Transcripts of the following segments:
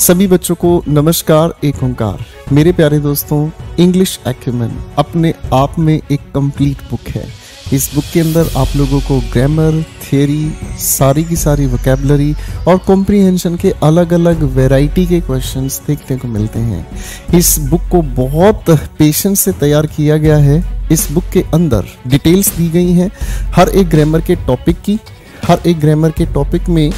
सभी बच्चों को नमस्कार एक ओंकार मेरे प्यारे दोस्तों इंग्लिश एक्मन अपने आप में एक कंप्लीट बुक है इस बुक के अंदर आप लोगों को ग्रामर थियोरी सारी की सारी वोकेबलरी और कॉम्प्रीहेंशन के अलग अलग वैरायटी के क्वेश्चंस देखने को मिलते हैं इस बुक को बहुत पेशेंस से तैयार किया गया है इस बुक के अंदर डिटेल्स दी गई हैं हर एक ग्रामर के टॉपिक की हर एक ग्रामर के टॉपिक में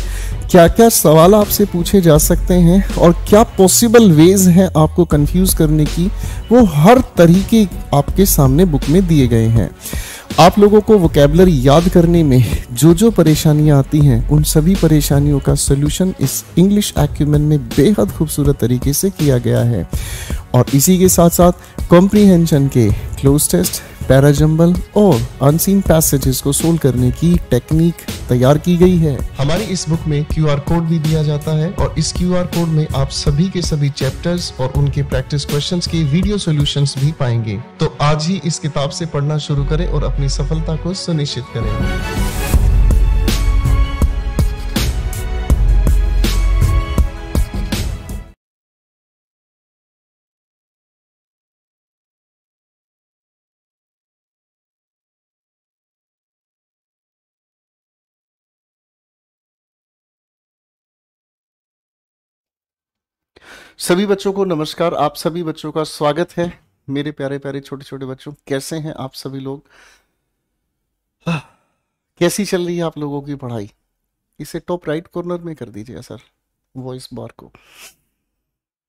क्या क्या सवाल आपसे पूछे जा सकते हैं और क्या पॉसिबल वेज हैं आपको कंफ्यूज करने की वो हर तरीके आपके सामने बुक में दिए गए हैं आप लोगों को वोकेबलरी याद करने में जो जो परेशानियां आती हैं उन सभी परेशानियों का सोल्यूशन इस इंग्लिश एक्यूमेंट में बेहद खूबसूरत तरीके से किया गया है और इसी के साथ साथ कॉम्प्रीहेंशन के क्लोज टेस्ट पैराजम्बल और अनसीन पैसेजेस को सोल्व करने की टेक्निक तैयार की गई है हमारी इस बुक में क्यू आर कोड भी दिया जाता है और इस क्यू आर कोड में आप सभी के सभी चैप्टर्स और उनके प्रैक्टिस क्वेश्चंस के वीडियो सॉल्यूशंस भी पाएंगे तो आज ही इस किताब से पढ़ना शुरू करें और अपनी सफलता को सुनिश्चित करें सभी बच्चों को नमस्कार आप सभी बच्चों का स्वागत है मेरे प्यारे प्यारे छोटे छोटे बच्चों कैसे हैं आप सभी लोग कैसी चल रही है आप लोगों की पढ़ाई इसे टॉप राइट कॉर्नर में कर दीजिएगा सर वॉइस बार को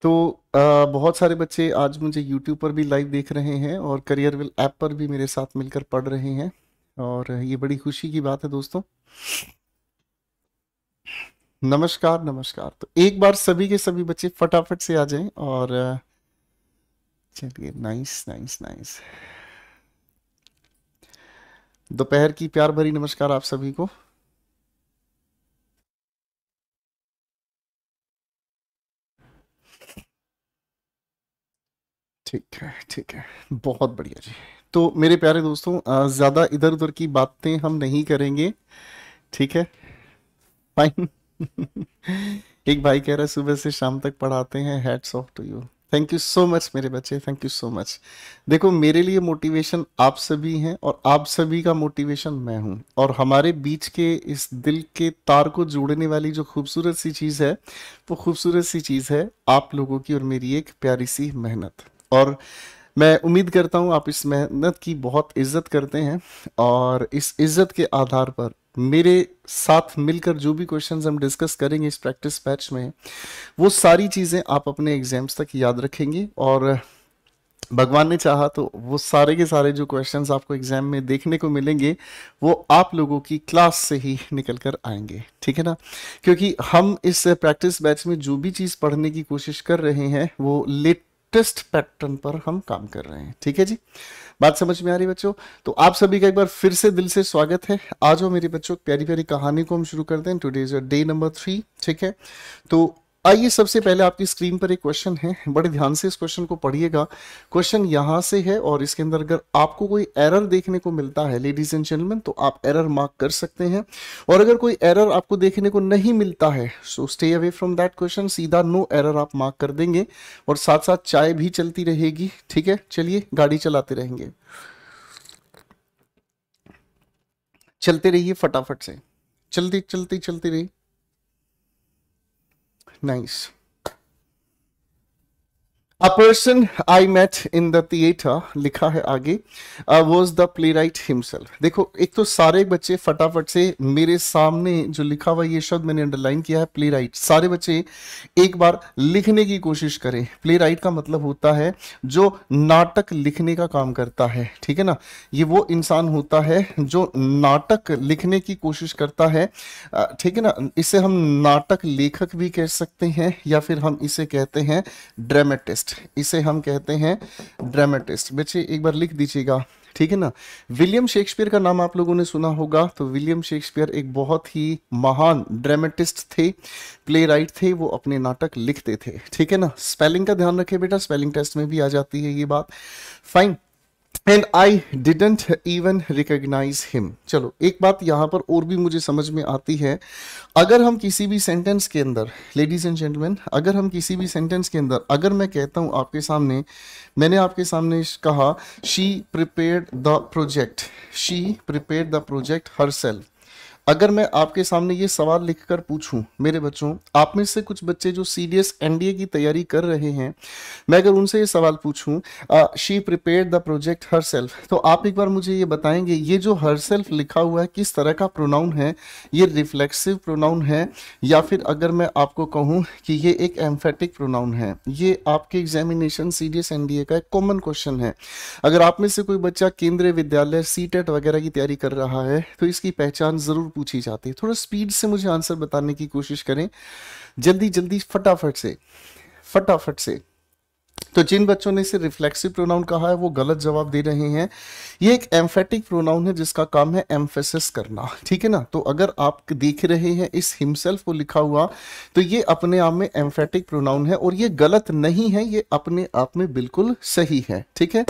तो आ, बहुत सारे बच्चे आज मुझे यूट्यूब पर भी लाइव देख रहे हैं और करियर विल ऐप पर भी मेरे साथ मिलकर पढ़ रहे हैं और ये बड़ी खुशी की बात है दोस्तों नमस्कार नमस्कार तो एक बार सभी के सभी बच्चे फटाफट से आ जाएं और चलिए नाइस नाइस नाइस दोपहर की प्यार भरी नमस्कार आप सभी को ठीक है ठीक है बहुत बढ़िया जी तो मेरे प्यारे दोस्तों ज़्यादा इधर उधर की बातें हम नहीं करेंगे ठीक है फाइन एक भाई कह रहा है सुबह से शाम तक पढ़ाते हैं hats off to you thank you so much मेरे बच्चे थैंक यू सो मच देखो मेरे लिए मोटिवेशन आप सभी हैं और आप सभी का मोटिवेशन मैं हूं और हमारे बीच के इस दिल के तार को जोड़ने वाली जो खूबसूरत सी चीज़ है वो खूबसूरत सी चीज़ है आप लोगों की और मेरी एक प्यारी सी मेहनत और मैं उम्मीद करता हूँ आप इस मेहनत की बहुत इज्जत करते हैं और इस इज्जत के आधार पर मेरे साथ मिलकर जो भी क्वेश्चंस हम डिस्कस करेंगे इस प्रैक्टिस बैच में वो सारी चीज़ें आप अपने एग्जाम्स तक याद रखेंगे और भगवान ने चाहा तो वो सारे के सारे जो क्वेश्चंस आपको एग्जाम में देखने को मिलेंगे वो आप लोगों की क्लास से ही निकल कर आएंगे ठीक है ना क्योंकि हम इस प्रैक्टिस बैच में जो भी चीज़ पढ़ने की कोशिश कर रहे हैं वो लेट टेस्ट पैटर्न पर हम काम कर रहे हैं ठीक है जी बात समझ में आ रही बच्चों तो आप सभी का एक बार फिर से दिल से स्वागत है आज हो मेरे बच्चों प्यारी प्यारी कहानी को हम शुरू करते हैं today is day number three ठीक है तो आइए सबसे पहले आपकी स्क्रीन पर एक क्वेश्चन है बड़े ध्यान से इस क्वेश्चन को पढ़िएगा क्वेश्चन यहां से है और इसके अंदर अगर आपको कोई एरर देखने को मिलता है लेडीज एंड जेंटलमैन तो आप एरर मार्क कर सकते हैं और अगर कोई एरर आपको देखने को नहीं मिलता है so stay away from that question सीधा नो एरर आप मार्क कर देंगे और साथ साथ चाय भी चलती रहेगी ठीक है चलिए गाड़ी चलाते रहेंगे चलते रहिए फटाफट से चलती चलती चलती रही Nice. A person I met in the theatre लिखा है आगे was the playwright himself देखो एक तो सारे बच्चे फटाफट से मेरे सामने जो लिखा हुआ ये शब्द मैंने अंडरलाइन किया है प्ले राइट सारे बच्चे एक बार लिखने की कोशिश करें प्ले राइट का मतलब होता है जो नाटक लिखने का काम करता है ठीक है ना ये वो इंसान होता है जो नाटक लिखने की कोशिश करता है uh, ठीक है ना इसे हम नाटक लेखक भी कह सकते हैं या फिर हम इसे कहते हैं ड्रामेटिस्ट ड्रामेटिस्ट इसे हम कहते हैं ड्रामेटिस्ट बच्चे एक बार लिख दीजिएगा ठीक है ना विलियम शेक्सपियर का नाम आप लोगों ने सुना होगा तो विलियम शेक्सपियर एक बहुत ही महान ड्रामेटिस्ट थे प्ले राइट थे वो अपने नाटक लिखते थे ठीक है ना स्पेलिंग का ध्यान रखें बेटा स्पेलिंग टेस्ट में भी आ जाती है ये बात fine and I didn't even recognise him चलो एक बात यहाँ पर और भी मुझे समझ में आती है अगर हम किसी भी सेंटेंस के अंदर लेडीज एंड जेंटलमैन अगर हम किसी भी सेंटेंस के अंदर अगर मैं कहता हूँ आपके सामने मैंने आपके सामने कहा she prepare the project she prepare the project herself अगर मैं आपके सामने ये सवाल लिखकर पूछूं मेरे बच्चों आप में से कुछ बच्चे जो सीरियस एनडीए की तैयारी कर रहे हैं मैं अगर उनसे ये सवाल पूछूं she prepare the project herself तो आप एक बार मुझे ये बताएंगे ये जो हर सेल्फ लिखा हुआ है किस तरह का प्रोनाउन है ये रिफ्लेक्सिव प्रोनाउन है या फिर अगर मैं आपको कहूँ कि ये एक एम्फेटिक प्रोनाउन है ये आपके एग्जामिनेशन सीरियस एनडीए का एक कॉमन क्वेश्चन है अगर आप में से कोई बच्चा केंद्रीय विद्यालय सी e वगैरह की तैयारी कर रहा है तो इसकी पहचान जरूर पूछी जाती है थोड़ा स्पीड से मुझे आंसर बताने की कोशिश करें जल्दी जल्दी फटाफट से फटाफट से तो जिन बच्चों ने इसे रिफ्लेक्सिव प्रोनाउन कहा है वो गलत जवाब दे रहे हैं ये एक एम्फेटिक प्रोनाउन है जिसका काम है एम्फेसिस करना ठीक है ना तो अगर आप देख रहे हैं इस हिमसेल्फ को लिखा हुआ तो ये अपने आप में एम्फेटिक प्रोनाउन है और ये गलत नहीं है ये अपने आप में बिल्कुल सही है ठीक है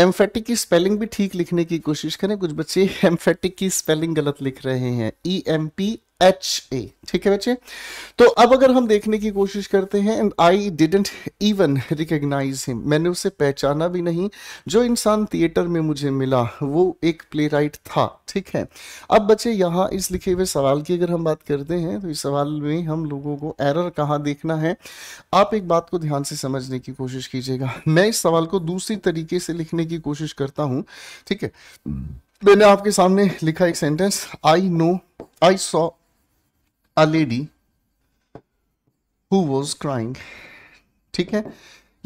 एम्फेटिक की स्पेलिंग भी ठीक लिखने की कोशिश करें कुछ बच्चे एम्फेटिक की स्पेलिंग गलत लिख रहे हैं E M P H A ठीक है बच्चे तो अब अगर हम देखने की कोशिश करते हैं and I didn't even recognise him मैंने उसे पहचाना भी नहीं जो इंसान थिएटर में मुझे मिला वो एक प्ले राइट था ठीक है अब बच्चे यहाँ इस लिखे हुए सवाल की अगर हम बात करते हैं तो इस सवाल में हम लोगों को एरर कहाँ देखना है आप एक बात को ध्यान से समझने की कोशिश कीजिएगा मैं इस सवाल को दूसरी तरीके से लिखने की कोशिश करता हूँ ठीक है मैंने आपके सामने लिखा एक sentence I know I saw a lady who was crying ठीक है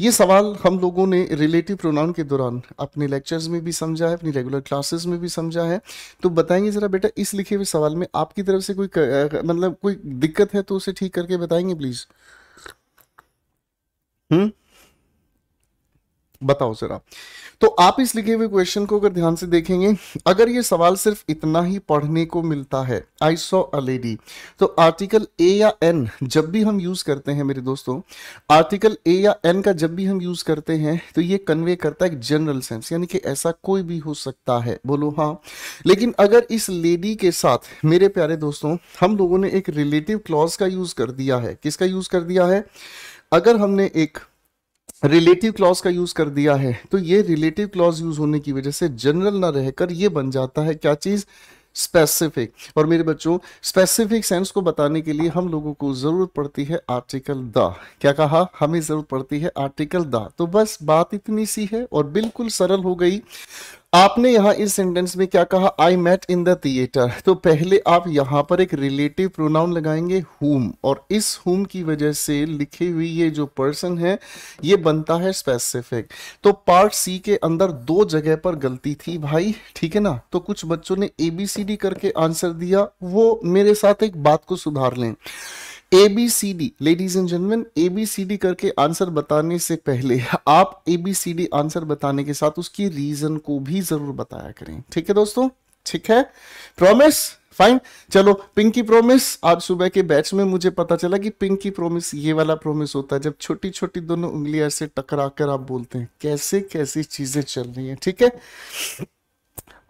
ये सवाल हम लोगों ने रिलेटिव प्रोनाउन के दौरान अपने लेक्चर्स में भी समझा है अपनी रेगुलर क्लासेस में भी समझा है तो बताएंगे ज़रा बेटा इस लिखे हुए सवाल में आपकी तरफ से कोई मतलब कोई दिक्कत है तो उसे ठीक करके बताएंगे प्लीज़ हम्म बताओ जरा तो आप इस लिखे हुए क्वेश्चन को अगर ध्यान से देखेंगे अगर ये सवाल सिर्फ इतना ही पढ़ने को मिलता है आई सो अ लेडी तो आर्टिकल ए या एन जब भी हम यूज करते हैं मेरे दोस्तों आर्टिकल ए या एन का जब भी हम यूज करते हैं तो ये कन्वे करता है एक जनरल सेंस यानी कि ऐसा कोई भी हो सकता है बोलो हाँ लेकिन अगर इस लेडी के साथ मेरे प्यारे दोस्तों हम लोगों ने एक रिलेटिव क्लॉज का यूज कर दिया है किसका यूज कर दिया है अगर हमने एक रिलेटिव क्लॉज का यूज कर दिया है तो ये रिलेटिव क्लॉज यूज होने की वजह से जनरल ना रहकर ये बन जाता है क्या चीज स्पेसिफिक और मेरे बच्चों स्पेसिफिक सेंस को बताने के लिए हम लोगों को जरूरत पड़ती है आर्टिकल द क्या कहा हमें जरूरत पड़ती है आर्टिकल द तो बस बात इतनी सी है और बिल्कुल सरल हो गई आपने यहाँ इस सेंटेंस में क्या कहा I met in the theatre तो पहले आप यहाँ पर एक रिलेटिव प्रोनाउन लगाएंगे हुम और इस हुम की वजह से लिखी हुई ये जो पर्सन है ये बनता है स्पेसिफिक तो पार्ट सी के अंदर दो जगह पर गलती थी भाई ठीक है ना तो कुछ बच्चों ने एबीसीडी करके आंसर दिया वो मेरे साथ एक बात को सुधार लें A B C D ladies and gentleman A B C D करके आंसर बताने से पहले आप A B C D answer बताने के साथ उसकी रीजन को भी जरूर बताया करें ठीक है दोस्तों ठीक है प्रॉमिस फाइन चलो पिंकी प्रोमिस आज सुबह के बैच में मुझे पता चला कि पिंकी प्रोमिस ये वाला प्रोमिस होता है जब छोटी छोटी दोनों उंगलियां से टकरा कर आप बोलते हैं कैसे कैसी चीजें चल रही हैं ठीक है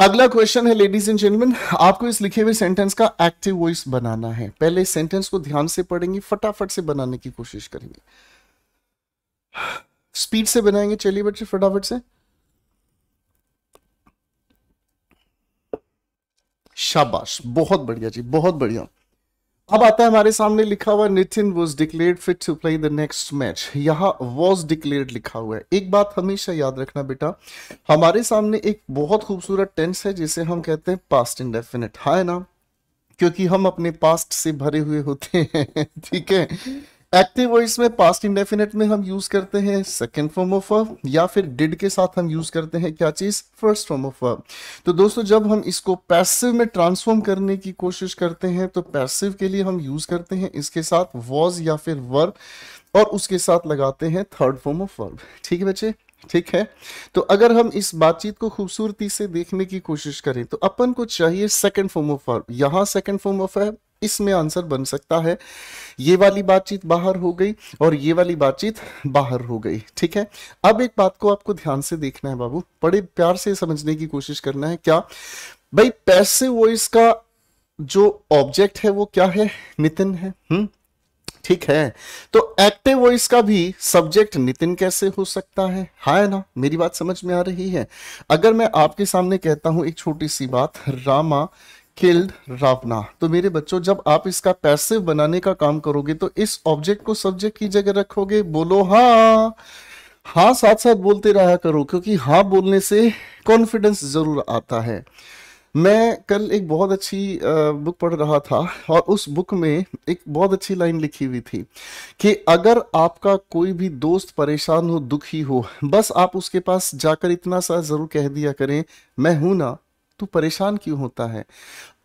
अगला क्वेश्चन है लेडीज एंड जेंटलमैन आपको इस लिखे हुए सेंटेंस का एक्टिव वॉइस बनाना है पहले सेंटेंस को ध्यान से पढ़ेंगे फटाफट से बनाने की कोशिश करेंगे स्पीड से बनाएंगे चलिए बच्चे फटाफट से शाबाश बहुत बढ़िया जी बहुत बढ़िया अब आता है हमारे सामने लिखा हुआ Nitin was declared fit to play the next match यहाँ वॉज डिक्लेयर्ड लिखा हुआ है एक बात हमेशा याद रखना बेटा हमारे सामने एक बहुत खूबसूरत टेंस है जिसे हम कहते हैं पास्ट हाँ इंडेफिनेट है ना क्योंकि हम अपने पास्ट से भरे हुए होते हैं ठीक है एक्टिव वर्ड्स में पास्ट इंडेफिनेट में हम यूज करते हैं सेकेंड फॉर्म ऑफ वर्ब या फिर डिड के साथ हम यूज करते हैं क्या चीज फर्स्ट फॉर्म ऑफ वर्ब तो दोस्तों जब हम इसको पैसिव में ट्रांसफॉर्म करने की कोशिश करते हैं तो पैसिव के लिए हम यूज करते हैं इसके साथ वॉज या फिर वर्ब और उसके साथ लगाते हैं थर्ड फॉर्म ऑफ वर्ब ठीक है बच्चे ठीक है तो अगर हम इस बातचीत को खूबसूरती से देखने की कोशिश करें तो अपन को चाहिए सेकंड फॉर्म ऑफ वर्ब यहां सेकंड फॉर्म ऑफ वर्ब इसमें आंसर बन सकता है ये वाली बातचीत बाहर हो गई और ये वाली बातचीत बाहर हो गई ठीक है अब एक बात को आपको ध्यान से देखना है बाबू बड़े प्यार से समझने की कोशिश करना है क्या भाई पैसे वॉइस का जो ऑब्जेक्ट है वो क्या है नितिन है हुँ? हम्म? ठीक है तो एक्टिव वॉइस का भी सब्जेक्ट नितिन कैसे हो सकता है हाय ना मेरी बात समझ में आ रही है अगर मैं आपके सामने कहता हूं एक छोटी सी बात रामा किल्ड रावना तो मेरे बच्चों जब आप इसका पैसिव बनाने का काम करोगे तो इस ऑब्जेक्ट को सब्जेक्ट की जगह रखोगे बोलो हाँ हाँ साथ साथ बोलते रहा करो क्योंकि हाँ बोलने से कॉन्फिडेंस जरूर आता है मैं कल एक बहुत अच्छी बुक पढ़ रहा था और उस बुक में एक बहुत अच्छी लाइन लिखी हुई थी कि अगर आपका कोई भी दोस्त परेशान हो दुखी हो बस आप उसके पास जाकर इतना सा ज़रूर कह दिया करें मैं हूं ना तू परेशान क्यों होता है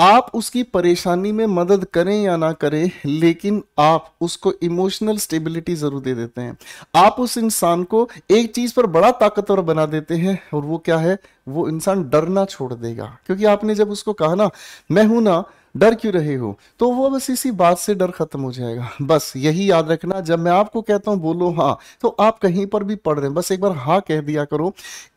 आप उसकी परेशानी में मदद करें या ना करें लेकिन आप उसको इमोशनल स्टेबिलिटी जरूर दे देते हैं आप उस इंसान को एक चीज पर बड़ा ताकतवर बना देते हैं और वो क्या है वो इंसान डरना छोड़ देगा क्योंकि आपने जब उसको कहा ना मैं हूं ना डर क्यों रहे हो तो वो बस इसी बात से डर खत्म हो जाएगा बस यही याद रखना जब मैं आपको कहता हूं बोलो हाँ तो आप कहीं पर भी पढ़ रहे हैं बस एक बार हाँ कह दिया करो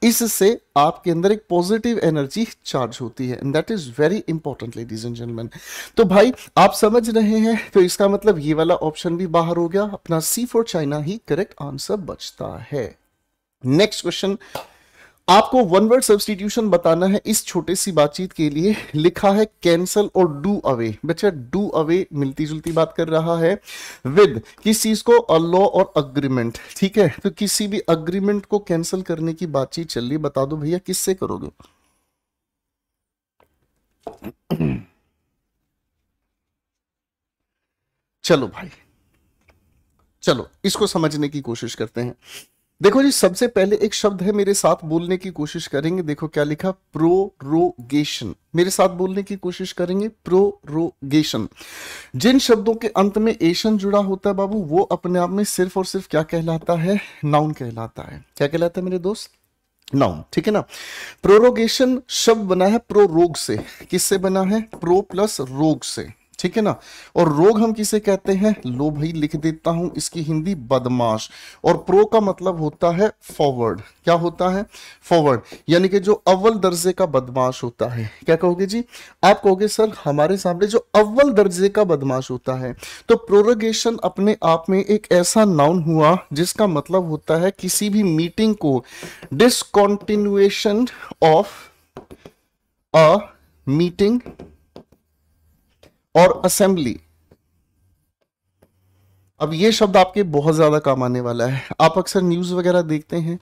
इससे आपके अंदर एक पॉजिटिव एनर्जी चार्ज होती है that is very important ladies and gentleman तो भाई आप समझ रहे हैं तो इसका मतलब ये वाला ऑप्शन भी बाहर हो गया अपना सी फॉर चाइना ही करेक्ट आंसर बचता है नेक्स्ट क्वेश्चन आपको वन वर्ड सब्सटीट्यूशन बताना है इस छोटे सी बातचीत के लिए लिखा है कैंसल और डू अवे बच्चा डू अवे मिलती जुलती बात कर रहा है विद किस चीज को लॉ और अग्रीमेंट ठीक है तो किसी भी अग्रीमेंट को कैंसल करने की बातचीत चल रही बता दो भैया किससे करोगे चलो भाई चलो इसको समझने की कोशिश करते हैं देखो जी सबसे पहले एक शब्द है मेरे साथ बोलने की कोशिश करेंगे देखो क्या लिखा प्रोरोगेशन मेरे साथ बोलने की कोशिश करेंगे प्रोरोगेशन जिन शब्दों के अंत में एशन जुड़ा होता है बाबू वो अपने आप में सिर्फ और सिर्फ क्या कहलाता है नाउन कहलाता है क्या कहलाता है मेरे दोस्त नाउन ठीक है ना प्रोरोगेशन शब्द बना है प्रोरोग से किससे बना है प्रो प्लस रोग से ठीक है ना और रोग हम किसे कहते हैं लो भाई लिख देता हूं इसकी हिंदी बदमाश और प्रो का मतलब होता है फॉरवर्ड क्या होता है फॉरवर्ड यानी कि जो अव्वल दर्जे का बदमाश होता है क्या कहोगे जी आप कहोगे सर हमारे सामने जो अव्वल दर्जे का बदमाश होता है तो प्रोरोगेशन अपने आप में एक ऐसा नाउन हुआ जिसका मतलब होता है किसी भी मीटिंग को डिसकॉन्टिन्यूएशन ऑफ अ मीटिंग और असेंबली अब ये शब्द आपके बहुत ज़्यादा काम आने वाला है आप अक्सर न्यूज़ वगैरह देखते हैं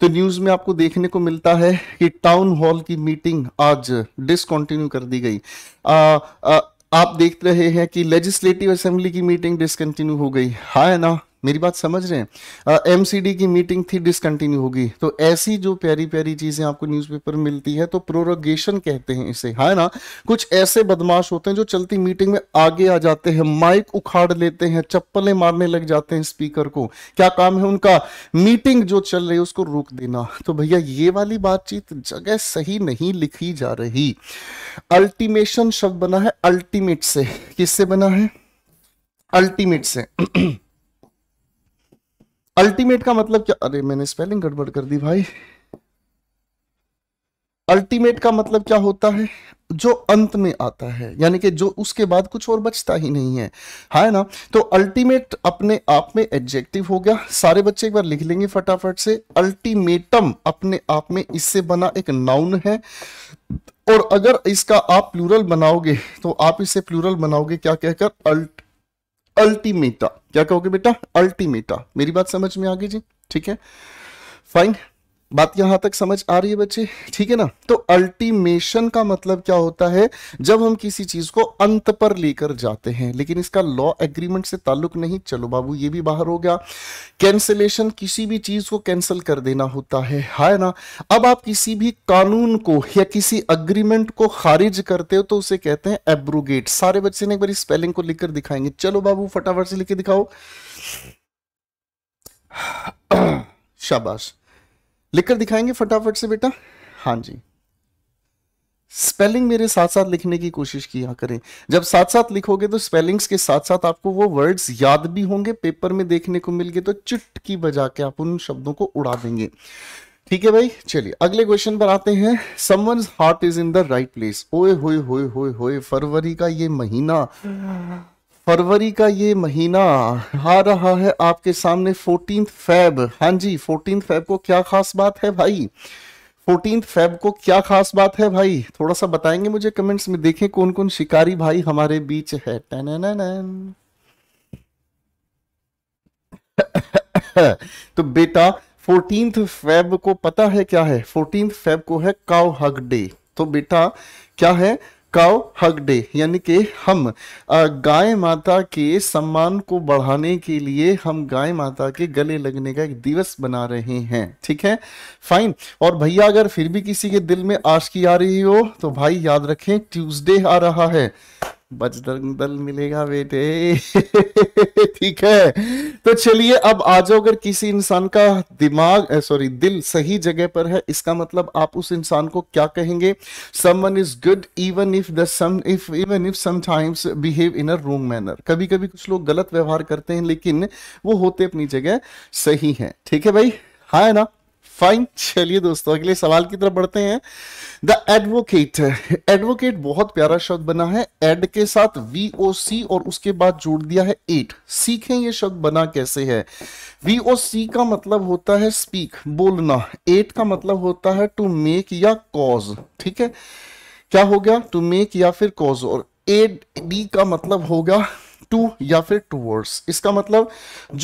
तो न्यूज़ में आपको देखने को मिलता है कि टाउन हॉल की मीटिंग आज डिसकंटिन्यू कर दी गई आ, आ, आप देख रहे हैं कि लेजिस्लेटिव असेंबली की मीटिंग डिसकंटिन्यू हो गई है हाँ ना मेरी बात समझ रहे हैं एम uh, की मीटिंग थी डिसकंटिन्यू होगी तो ऐसी जो प्यारी प्यारी चीजें आपको न्यूज़पेपर मिलती है तो प्रोरोगेशन कहते हैं इसे है हाँ ना कुछ ऐसे बदमाश होते हैं जो चलती मीटिंग में आगे आ जाते हैं माइक उखाड़ लेते हैं चप्पलें मारने लग जाते हैं स्पीकर को क्या काम है उनका मीटिंग जो चल रही है उसको रोक देना तो भैया ये वाली बातचीत जगह सही नहीं लिखी जा रही अल्टीमेशन शब्द बना है अल्टीमेट से किससे बना है अल्टीमेट से अल्टीमेट का मतलब क्या अरे मैंने स्पेलिंग गड़बड़ कर दी भाई अल्टीमेट का मतलब क्या होता है जो अंत में आता है यानी कि जो उसके बाद कुछ और बचता ही नहीं है है ना तो अल्टीमेट अपने आप में एडजेक्टिव हो गया सारे बच्चे एक बार लिख लेंगे फटाफट से अल्टीमेटम अपने आप में इससे बना एक नाउन है और अगर इसका आप प्लूरल बनाओगे तो आप इसे प्लूरल बनाओगे क्या कहकर अल्ट अल्टीमेटा क्या कहोगे बेटा अल्टीमेटा मेरी बात समझ में आ गई जी ठीक है फाइन बात यहां तक समझ आ रही है बच्चे ठीक है ना तो अल्टीमेशन का मतलब क्या होता है जब हम किसी चीज को अंत पर लेकर जाते हैं लेकिन इसका लॉ एग्रीमेंट से ताल्लुक नहीं चलो बाबू ये भी बाहर हो गया कैंसलेशन किसी भी चीज को कैंसिल कर देना होता है है ना अब आप किसी भी कानून को या किसी अग्रीमेंट को खारिज करते हो तो उसे कहते हैं एब्रोगेट सारे बच्चे ने एक बार स्पेलिंग को लिखकर दिखाएंगे चलो बाबू फटाफट से लिख के दिखाओ शाबाश लिखकर कर दिखाएंगे फटाफट से बेटा हाँ जी स्पेलिंग मेरे साथ साथ लिखने की कोशिश किया करें जब साथ साथ लिखोगे तो स्पेलिंग्स के साथ साथ आपको वो वर्ड्स याद भी होंगे पेपर में देखने को मिल गए तो चिट की बजा के आप उन शब्दों को उड़ा देंगे ठीक है भाई चलिए अगले क्वेश्चन पर आते हैं someone heart is in the right place ओए होए होए होए होए फरवरी का ये महीना फरवरी का ये महीना आ रहा है आपके सामने फोर्टीन फेब हाँ जी फोर्टीन फेब को क्या खास बात है भाई फोर्टीन फेब को क्या खास बात है भाई थोड़ा सा बताएंगे मुझे कमेंट्स में देखें कौन कौन शिकारी भाई हमारे बीच है तो बेटा फोर्टीन फेब को पता है क्या है फोर्टीन फैब को है काउ हक डे तो बेटा क्या है काउ हग डे यानी कि हम गाय माता के सम्मान को बढ़ाने के लिए हम गाय माता के गले लगने का एक दिवस बना रहे हैं ठीक है फाइन और भैया अगर फिर भी किसी के दिल में आश की आ रही हो तो भाई याद रखें ट्यूसडे आ रहा है बजरंग दल मिलेगा बेटे ठीक है तो चलिए अब आज अगर किसी इंसान का दिमाग सॉरी दिल सही जगह पर है इसका मतलब आप उस इंसान को क्या कहेंगे someone is good even if the some if even if sometimes behave in a wrong manner कभी कभी कुछ लोग गलत व्यवहार करते हैं लेकिन वो होते अपनी जगह सही हैं ठीक है भाई हाँ है ना फाइन चलिए दोस्तों अगले सवाल की तरफ बढ़ते हैं द एडवोकेट एडवोकेट बहुत प्यारा शब्द बना है एड के साथ वी ओ सी और उसके बाद जोड़ दिया है एट सीखें ये शब्द बना कैसे है वी ओ सी का मतलब होता है स्पीक बोलना एट का मतलब होता है टू मेक या कॉज ठीक है क्या हो गया टू मेक या फिर कॉज और एड डी का मतलब होगा टू या फिर टूवर्ड्स इसका मतलब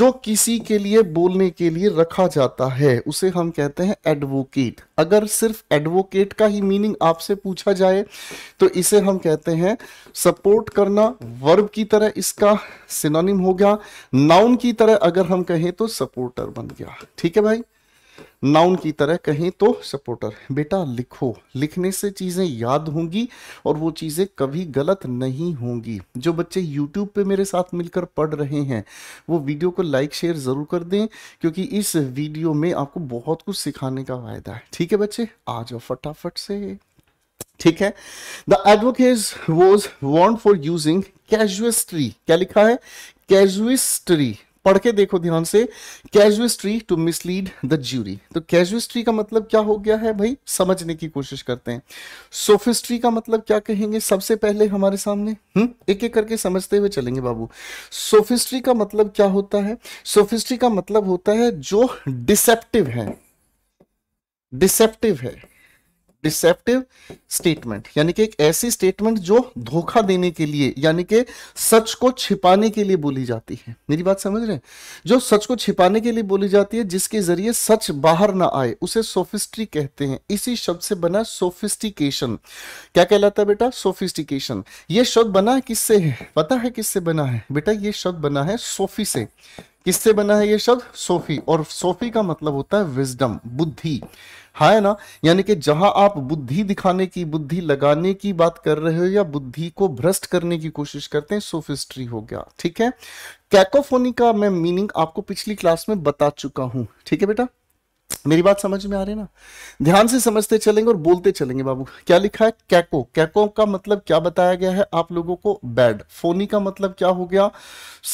जो किसी के लिए बोलने के लिए रखा जाता है उसे हम कहते हैं एडवोकेट अगर सिर्फ एडवोकेट का ही मीनिंग आपसे पूछा जाए तो इसे हम कहते हैं सपोर्ट करना वर्ब की तरह इसका सिनोनिम हो गया नाउन की तरह अगर हम कहें तो सपोर्टर बन गया ठीक है भाई नाउन की तरह कहें तो सपोर्टर बेटा लिखो लिखने से चीज़ें याद होंगी और वो चीज़ें कभी गलत नहीं होंगी जो बच्चे यूट्यूब पे मेरे साथ मिलकर पढ़ रहे हैं वो वीडियो को लाइक शेयर ज़रूर कर दें क्योंकि इस वीडियो में आपको बहुत कुछ सिखाने का वायदा है ठीक है बच्चे आ जाओ फटाफट से ठीक है the advocate was wont for using casuistry क्या लिखा है कैजुअस्ट्री पढ़ के देखो ध्यान से casuistry to mislead the jury तो कैजुअस्ट्री का मतलब क्या हो गया है भाई समझने की कोशिश करते हैं सोफिस्ट्री का मतलब क्या कहेंगे सबसे पहले हमारे सामने हम हम्म, एक एक करके समझते हुए चलेंगे बाबू सोफिस्ट्री का मतलब क्या होता है सोफिस्ट्री का मतलब होता है जो डिसेप्टिव है डिसेप्टिव है डिसेप्टिव स्टेटमेंट यानी कि एक ऐसी स्टेटमेंट जो धोखा देने के लिए यानी कि सच को छिपाने के लिए बोली जाती है मेरी बात समझ रहे हैं जो सच को छिपाने के लिए बोली जाती है जिसके जरिए सच बाहर ना आए उसे सोफिस्ट्री कहते हैं इसी शब्द से बना सोफिस्टिकेशन क्या कहलाता है बेटा सोफिस्टिकेशन ये शब्द बना किससे है पता है किससे बना है बेटा ये शब्द बना है सोफी से किससे बना है ये शब्द सोफी और सोफी का मतलब होता है विजडम बुद्धि हाँ ना यानी कि जहां आप बुद्धि दिखाने की बुद्धि लगाने की बात कर रहे हो या बुद्धि को भ्रष्ट करने की कोशिश करते हैं सोफिस्ट्री हो गया ठीक है कैकोफोनी का मैं मीनिंग आपको पिछली क्लास में बता चुका हूं ठीक है बेटा मेरी बात समझ में आ रही है ना ध्यान से समझते चलेंगे और बोलते चलेंगे बाबू क्या लिखा है कैको कैको का मतलब क्या बताया गया है आप लोगों को बैड फोनी का मतलब क्या हो गया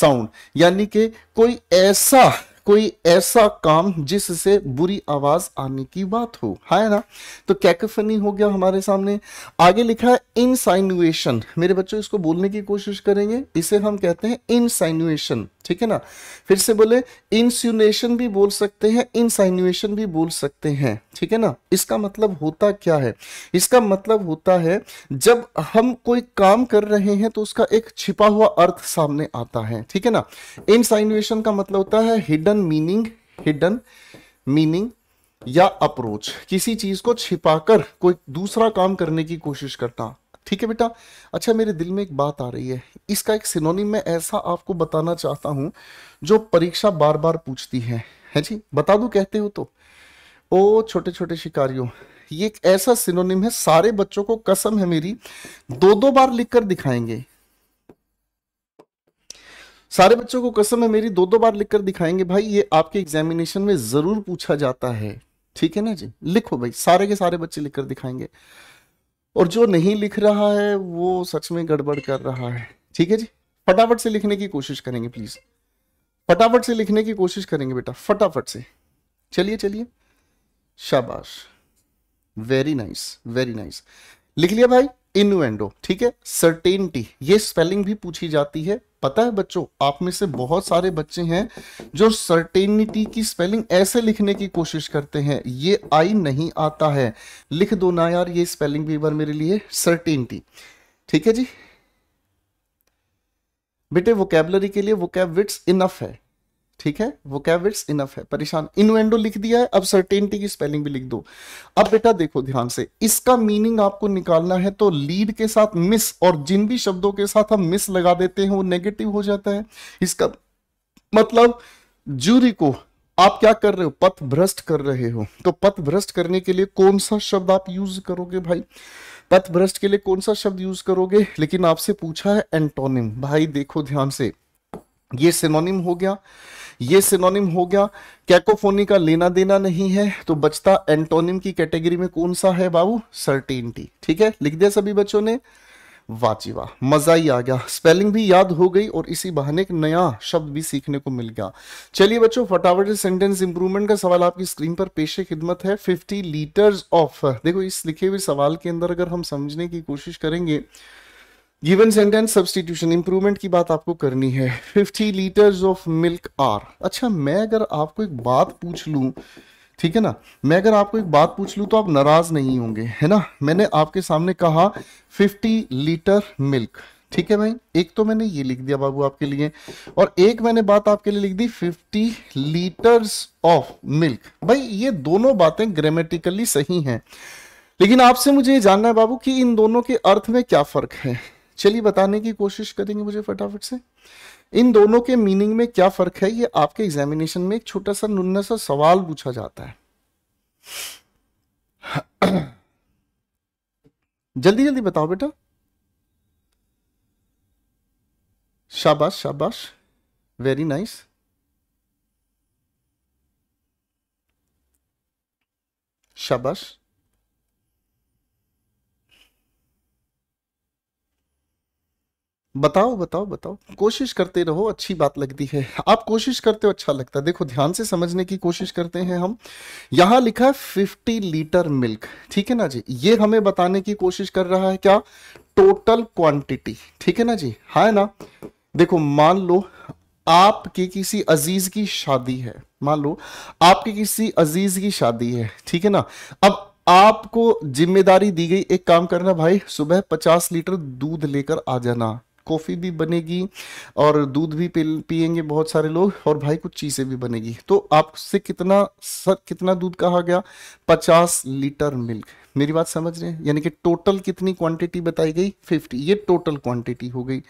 साउंड यानी कि कोई ऐसा कोई ऐसा काम जिससे बुरी आवाज आने की बात हो हाँ, है ना तो कैकफनी हो गया हमारे सामने आगे लिखा है इनसाइनुएशन मेरे बच्चों इसको बोलने की कोशिश करेंगे इसे हम कहते हैं इनसाइनुएशन ठीक है ना फिर से बोले इंस्यूनेशन भी बोल सकते हैं इंसाइन्यूएशन भी बोल सकते हैं ठीक है ना इसका मतलब होता क्या है इसका मतलब होता है जब हम कोई काम कर रहे हैं तो उसका एक छिपा हुआ अर्थ सामने आता है ठीक है ना इंसाइन्यूएशन का मतलब होता है हिडन मीनिंग हिडन मीनिंग या अप्रोच किसी चीज को छिपाकर कोई दूसरा काम करने की कोशिश करना ठीक है बेटा अच्छा मेरे दिल में एक बात आ रही है इसका एक सिनोनिम मैं ऐसा आपको बताना चाहता हूं जो परीक्षा बार बार पूछती है है जी बता दू कहते हो तो ओ छोटे छोटे शिकारियों ये एक ऐसा सिनोनिम है सारे बच्चों को कसम है मेरी दो दो बार लिखकर दिखाएंगे सारे बच्चों को कसम है मेरी दो दो बार लिखकर दिखाएंगे भाई ये आपके एग्जामिनेशन में जरूर पूछा जाता है ठीक है ना जी लिखो भाई सारे के सारे बच्चे लिखकर दिखाएंगे और जो नहीं लिख रहा है वो सच में गड़बड़ कर रहा है ठीक है जी फटाफट से लिखने की कोशिश करेंगे प्लीज फटाफट से लिखने की कोशिश करेंगे बेटा फटाफट से चलिए चलिए शाबाश वेरी नाइस वेरी नाइस लिख लिया भाई इनुएंडो ठीक है सर्टेनिटी ये स्पेलिंग भी पूछी जाती है पता है बच्चों आप में से बहुत सारे बच्चे हैं जो सर्टेनिटी की स्पेलिंग ऐसे लिखने की कोशिश करते हैं ये आई नहीं आता है लिख दो ना यार ये स्पेलिंग भी बार मेरे लिए सर्टेनिटी ठीक है जी बेटे वोकेबलरी के लिए वोकेब विट्स इनफ है ठीक है वो कैबिट्स इनफ है परेशान इनवेंडो लिख दिया है अब सर्टेनिटी की स्पेलिंग भी लिख दो अब बेटा देखो ध्यान से इसका मीनिंग आपको निकालना है तो लीड के साथ मिस और जिन भी शब्दों के साथ हम मिस लगा देते हैं वो नेगेटिव हो जाता है इसका मतलब जूरी को आप क्या कर रहे हो पथ भ्रष्ट कर रहे हो तो पथ भ्रष्ट करने के लिए कौन सा शब्द आप यूज करोगे भाई पथ भ्रष्ट के लिए कौन सा शब्द यूज करोगे लेकिन आपसे पूछा है एंटोनिम भाई देखो ध्यान से ये सिनोनिम हो गया ये सिनोनिम हो गया कैकोफोनी का लेना देना नहीं है तो बचता एंटोनिम की कैटेगरी में कौन सा है बाबू सर्टेनिटी ठीक है लिख दिया सभी बच्चों ने वाची वाह मजा ही आ गया स्पेलिंग भी याद हो गई और इसी बहाने एक नया शब्द भी सीखने को मिल गया चलिए बच्चों फटाफट सेंटेंस इंप्रूवमेंट का सवाल आपकी स्क्रीन पर पेशे खिदमत है 50 लीटर्स ऑफ देखो इस लिखे हुए सवाल के अंदर अगर हम समझने की कोशिश करेंगे गिवन सेंटेंस सब्सटीट्यूशन इंप्रूवमेंट की बात आपको करनी है 50 लीटर्स ऑफ मिल्क आर अच्छा मैं अगर आपको एक बात पूछ लू ठीक है ना मैं अगर आपको एक बात पूछ लू तो आप नाराज़ नहीं होंगे है ना मैंने आपके सामने कहा 50 लीटर मिल्क ठीक है भाई एक तो मैंने ये लिख दिया बाबू आपके लिए और एक मैंने बात आपके लिए लिख दी 50 लीटर्स ऑफ मिल्क भाई ये दोनों बातें ग्रामेटिकली सही हैं लेकिन आपसे मुझे ये जानना है बाबू कि इन दोनों के अर्थ में क्या फ़र्क है चलिए बताने की कोशिश करेंगे मुझे फटाफट से इन दोनों के मीनिंग में क्या फ़र्क है ये आपके एग्जामिनेशन में एक छोटा सा नुन्ना सा सवाल पूछा जाता है जल्दी जल्दी बताओ बेटा शाबाश शाबाश वेरी नाइस शाबाश बताओ बताओ बताओ कोशिश करते रहो अच्छी बात लगती है आप कोशिश करते हो अच्छा लगता है देखो ध्यान से समझने की कोशिश करते हैं हम यहाँ लिखा है फिफ्टी लीटर मिल्क ठीक है ना जी ये हमें बताने की कोशिश कर रहा है क्या टोटल क्वांटिटी ठीक है ना जी हा है ना देखो मान लो आपकी किसी अजीज की शादी है मान लो आपकी किसी अजीज की शादी है ठीक है ना अब आपको जिम्मेदारी दी गई एक काम करना भाई सुबह पचास लीटर दूध लेकर आ जाना कॉफ़ी भी बनेगी और दूध भी पियेंगे बहुत सारे लोग और भाई कुछ चीज़ें भी बनेगी तो आपसे कितना सर कितना दूध कहा गया पचास लीटर मिल्क मेरी बात समझ रहे हैं यानी कि टोटल कितनी क्वांटिटी बताई गई 50 ये टोटल क्वांटिटी हो गई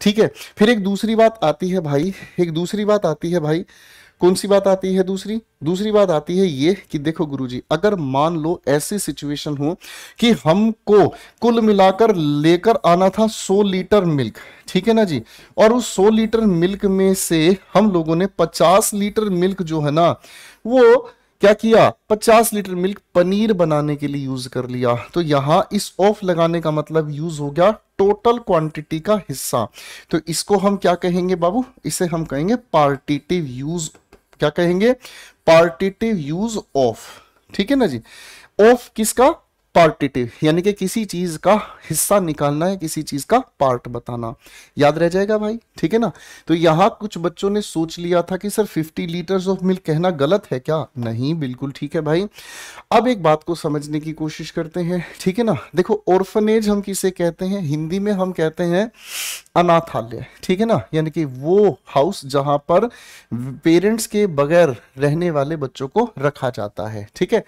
ठीक है फिर एक दूसरी बात आती है भाई एक दूसरी बात आती है भाई कौन सी बात आती है दूसरी दूसरी बात आती है ये कि देखो गुरुजी अगर मान लो ऐसी सिचुएशन हो कि हमको कुल मिलाकर लेकर आना था 100 लीटर मिल्क ठीक है ना जी और उस 100 लीटर मिल्क में से हम लोगों ने 50 लीटर मिल्क जो है ना वो क्या किया 50 लीटर मिल्क पनीर बनाने के लिए यूज कर लिया तो यहाँ इस ऑफ लगाने का मतलब यूज हो गया टोटल क्वांटिटी का हिस्सा तो इसको हम क्या कहेंगे बाबू इसे हम कहेंगे पार्टिटिव यूज क्या कहेंगे पार्टिटिव यूज ऑफ ठीक है ना जी ऑफ किसका पार्टिटिव यानी कि किसी चीज का हिस्सा निकालना है किसी चीज का पार्ट बताना याद रह जाएगा भाई ठीक है ना तो यहाँ कुछ बच्चों ने सोच लिया था कि सर 50 लीटर्स ऑफ मिल्क कहना गलत है क्या नहीं बिल्कुल ठीक है भाई अब एक बात को समझने की कोशिश करते हैं ठीक है ना देखो ऑर्फनेज हम किसे कहते हैं हिंदी में हम कहते हैं अनाथालय ठीक है ना यानी कि वो हाउस जहां पर पेरेंट्स के बगैर रहने वाले बच्चों को रखा जाता है ठीक है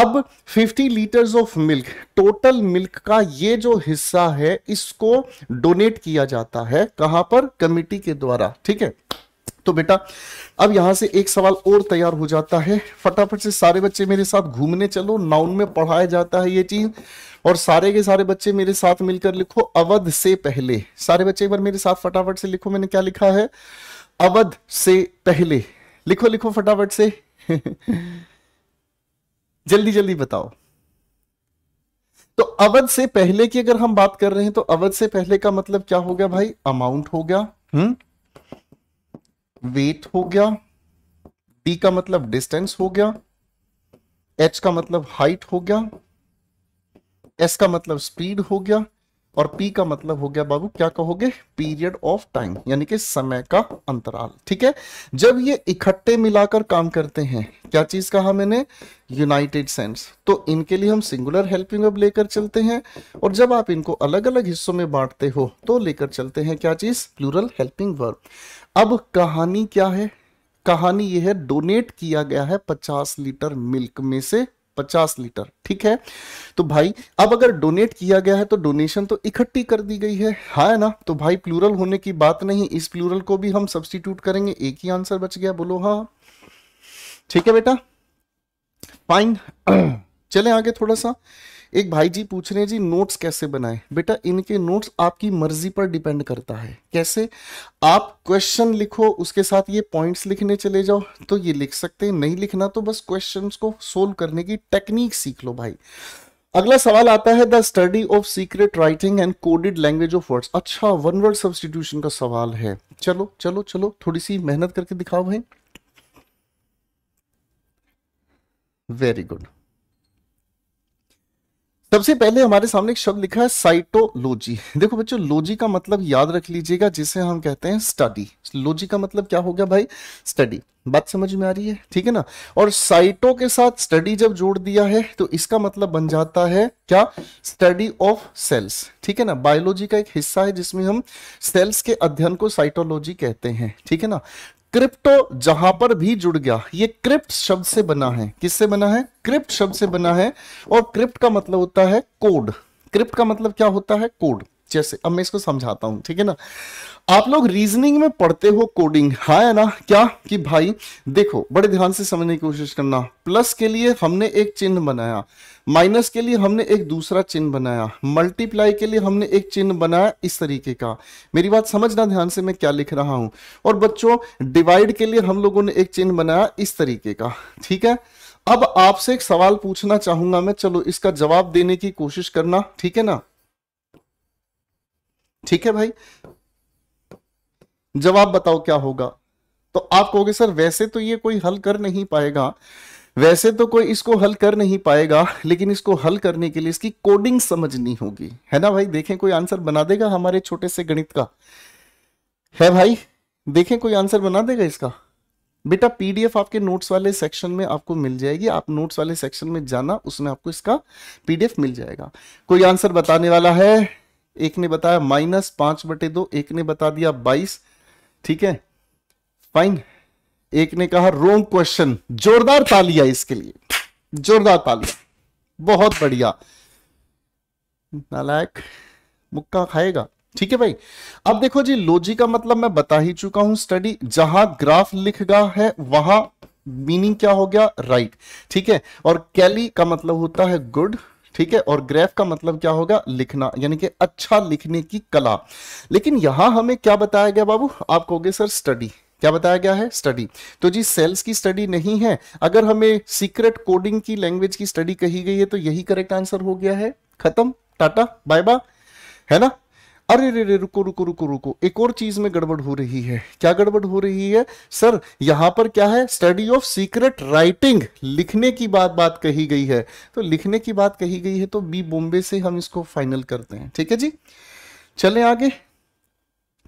अब 50 litres of milk total milk का ये जो हिस्सा है इसको डोनेट किया जाता है कहां पर कमिटी के द्वारा ठीक है तो बेटा अब यहां से एक सवाल और तैयार हो जाता है फटाफट से सारे बच्चे मेरे साथ घूमने चलो नाउन में पढ़ाया जाता है ये चीज और सारे के सारे बच्चे मेरे साथ मिलकर लिखो अवध से पहले सारे बच्चे एक बार मेरे साथ फटाफट से लिखो मैंने क्या लिखा है अवध से पहले लिखो लिखो फटाफट से जल्दी जल्दी बताओ तो अवध से पहले की अगर हम बात कर रहे हैं तो अवध से पहले का मतलब क्या हो गया भाई अमाउंट हो गया हम्म वेट हो गया डी का मतलब डिस्टेंस हो गया एच का मतलब हाइट हो गया एस का मतलब स्पीड हो गया और पी का मतलब हो गया बाबू क्या कहोगे पीरियड ऑफ टाइम यानी कि समय का अंतराल ठीक है जब ये इकट्ठे मिलाकर काम करते हैं क्या चीज कहा मैंने यूनाइटेड सेंस तो इनके लिए हम सिंगुलर हेल्पिंग अब लेकर चलते हैं और जब आप इनको अलग अलग हिस्सों में बांटते हो तो लेकर चलते हैं क्या चीज प्लूरल हेल्पिंग वर्ब अब कहानी क्या है कहानी यह है डोनेट किया गया है पचास लीटर मिल्क में से पचास लीटर ठीक है तो भाई अब अगर डोनेट किया गया है तो डोनेशन तो इकट्ठी कर दी गई है हाँ, है ना तो भाई प्लूरल होने की बात नहीं इस प्लूरल को भी हम सब्सटीट्यूट करेंगे एक ही आंसर बच गया बोलो हाँ ठीक है बेटा फाइन चले आगे थोड़ा सा एक भाई जी पूछ रहे हैं जी नोट्स कैसे बनाए बेटा इनके नोट्स आपकी मर्जी पर डिपेंड करता है कैसे आप क्वेश्चन लिखो उसके साथ ये पॉइंट्स लिखने चले जाओ तो ये लिख सकते हैं नहीं लिखना तो बस क्वेश्चन को सोल्व करने की टेक्निक सीख लो भाई अगला सवाल आता है the study of secret writing and coded language of words अच्छा वन वर्ड सब्सटीट्यूशन का सवाल है चलो चलो चलो थोड़ी सी मेहनत करके दिखाओ भाई वेरी गुड सबसे पहले हमारे सामने एक शब्द लिखा है साइटोलॉजी देखो बच्चों लॉजी का मतलब याद रख लीजिएगा जिसे हम कहते हैं स्टडी लॉजी का मतलब क्या हो गया भाई स्टडी बात समझ में आ रही है ठीक है ना और साइटो के साथ स्टडी जब जोड़ दिया है तो इसका मतलब बन जाता है क्या स्टडी ऑफ सेल्स ठीक है ना बायोलॉजी का एक हिस्सा है जिसमें हम सेल्स के अध्ययन को साइटोलॉजी कहते हैं ठीक है ना क्रिप्टो जहां पर भी जुड़ गया ये क्रिप्ट शब्द से बना है किससे बना है क्रिप्ट शब्द से बना है और क्रिप्ट का मतलब होता है कोड क्रिप्ट का मतलब क्या होता है कोड जैसे अब मैं इसको समझाता हूं ठीक है ना आप लोग रीजनिंग में पढ़ते हो कोडिंग हाँ है ना क्या कि भाई देखो बड़े ध्यान से समझने की कोशिश करना प्लस के लिए हमने एक चिन्ह बनाया माइनस के लिए हमने एक दूसरा चिन्ह बनाया मल्टीप्लाई के लिए हमने एक चिन्ह बनाया इस तरीके का मेरी बात समझना ध्यान से मैं क्या लिख रहा हूं और बच्चों डिवाइड के लिए हम लोगों ने एक चिन्ह बनाया इस तरीके का ठीक है अब आपसे एक सवाल पूछना चाहूंगा मैं चलो इसका जवाब देने की कोशिश करना ठीक है ना ठीक है भाई जवाब बताओ क्या होगा तो आप कहोगे सर वैसे तो ये कोई हल कर नहीं पाएगा वैसे तो कोई इसको हल कर नहीं पाएगा लेकिन इसको हल करने के लिए इसकी कोडिंग समझनी होगी है ना भाई देखें कोई आंसर बना देगा हमारे छोटे से गणित का है भाई देखें कोई आंसर बना देगा इसका बेटा पीडीएफ आपके नोट्स वाले सेक्शन में आपको मिल जाएगी आप नोट्स वाले सेक्शन में जाना उसमें आपको इसका पीडीएफ मिल जाएगा कोई आंसर बताने वाला है एक ने बताया माइनस पांच बटे दो एक ने बता दिया बाईस ठीक है फाइन एक ने कहा रोंग क्वेश्चन जोरदार तालिया इसके लिए जोरदार तालिया बहुत बढ़िया नालायक मुक्का खाएगा ठीक है भाई अब देखो जी लोजी का मतलब मैं बता ही चुका हूं स्टडी जहां ग्राफ लिख गया है वहां मीनिंग क्या हो गया राइट right. ठीक है और कैली का मतलब होता है गुड ठीक है और ग्रेफ का मतलब क्या होगा लिखना यानी कि अच्छा लिखने की कला लेकिन यहां हमें क्या बताया गया बाबू आप कहोगे सर स्टडी क्या बताया गया है स्टडी तो जी सेल्स की स्टडी नहीं है अगर हमें सीक्रेट कोडिंग की लैंग्वेज की स्टडी कही गई है तो यही करेक्ट आंसर हो गया है खत्म टाटा बाय बाय है ना अरे रे रे रुको रुको रुको रुको एक और चीज में गड़बड़ हो रही है क्या गड़बड़ हो रही है सर यहां पर क्या है स्टडी ऑफ सीक्रेट राइटिंग लिखने की बात बात कही गई है तो लिखने की बात कही गई है तो बी बॉम्बे से हम इसको फाइनल करते हैं ठीक है जी चले आगे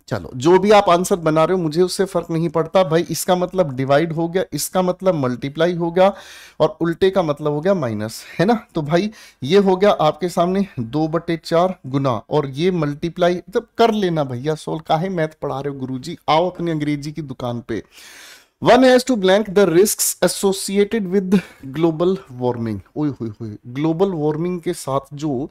चलो जो भी आप आंसर बना रहे हो मुझे उससे फर्क नहीं पड़ता भाई इसका मतलब डिवाइड हो गया इसका मतलब मल्टीप्लाई हो गया और उल्टे का मतलब हो गया माइनस है ना तो भाई ये हो गया आपके सामने दो बटे चार गुना और ये मल्टीप्लाई तब तो कर लेना भैया सोल काहे मैथ पढ़ा रहे हो गुरु जी आओ अपनी अंग्रेजी की दुकान पे one has to blank the risk associated with global warming global warming के साथ जो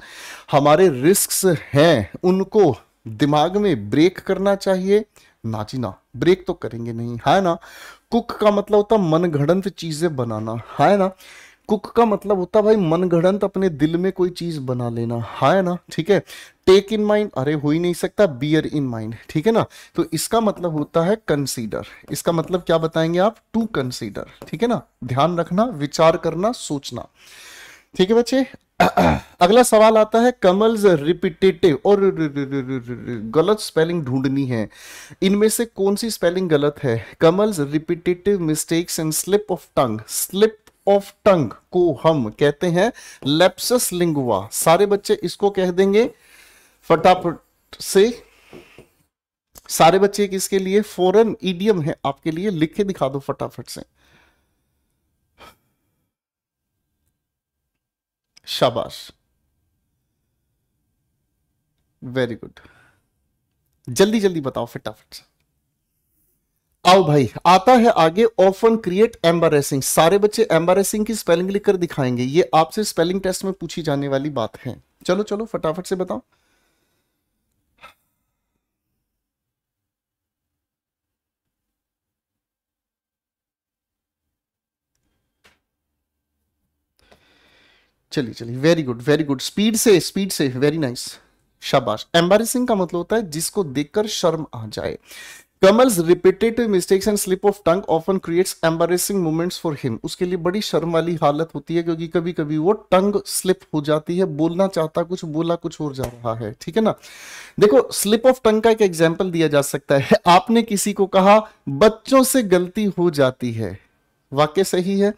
हमारे रिस्क हैं उनको दिमाग में ब्रेक करना चाहिए ना जी ना ब्रेक तो करेंगे नहीं है ना कुक का मतलब होता मनगढ़ंत चीजें बनाना है ना कुक का मतलब होता भाई मनगढ़ंत अपने दिल में कोई चीज बना लेना है ना ठीक है टेक इन माइंड अरे हो ही नहीं सकता बियर इन माइंड ठीक है ना तो इसका मतलब होता है कंसीडर इसका मतलब क्या बताएंगे आप टू कंसीडर ठीक है ना ध्यान रखना विचार करना सोचना ठीक है बच्चे अगला सवाल आता है कमल्स रिपीटेटिव और गलत स्पेलिंग ढूंढनी है इनमें से कौन सी स्पेलिंग गलत है Kamal's repetitive mistakes and slip of tongue slip of tongue को हम कहते हैं लेप्सस लिंगुआ सारे बच्चे इसको कह देंगे फटाफट से सारे बच्चे किसके लिए फॉरन ईडियम है आपके लिए लिख के दिखा दो फटाफट से शाबाश वेरी गुड जल्दी जल्दी बताओ फटाफट आओ भाई आता है आगे ऑफन क्रिएट एम्बारेसिंग सारे बच्चे एम्बारेसिंग की स्पेलिंग लिखकर दिखाएंगे ये आपसे स्पेलिंग टेस्ट में पूछी जाने वाली बात है चलो चलो फटाफट से बताओ चलिए चलिए very good very good speed से स्पीड से वेरी नाइस शाबाश एम्बेसिंग का मतलब होता है जिसको देखकर शर्म आ जाए Kamal's repetitive mistakes and slip of tongue often creates embarrassing moments for him उसके लिए बड़ी शर्म वाली हालत होती है क्योंकि कभी कभी वो टंग स्लिप हो जाती है बोलना चाहता कुछ बोला कुछ और जा रहा है ठीक है ना देखो स्लिप ऑफ टंग का एक एग्जाम्पल दिया जा सकता है आपने किसी को कहा बच्चों से गलती हो जाती है वाक्य सही है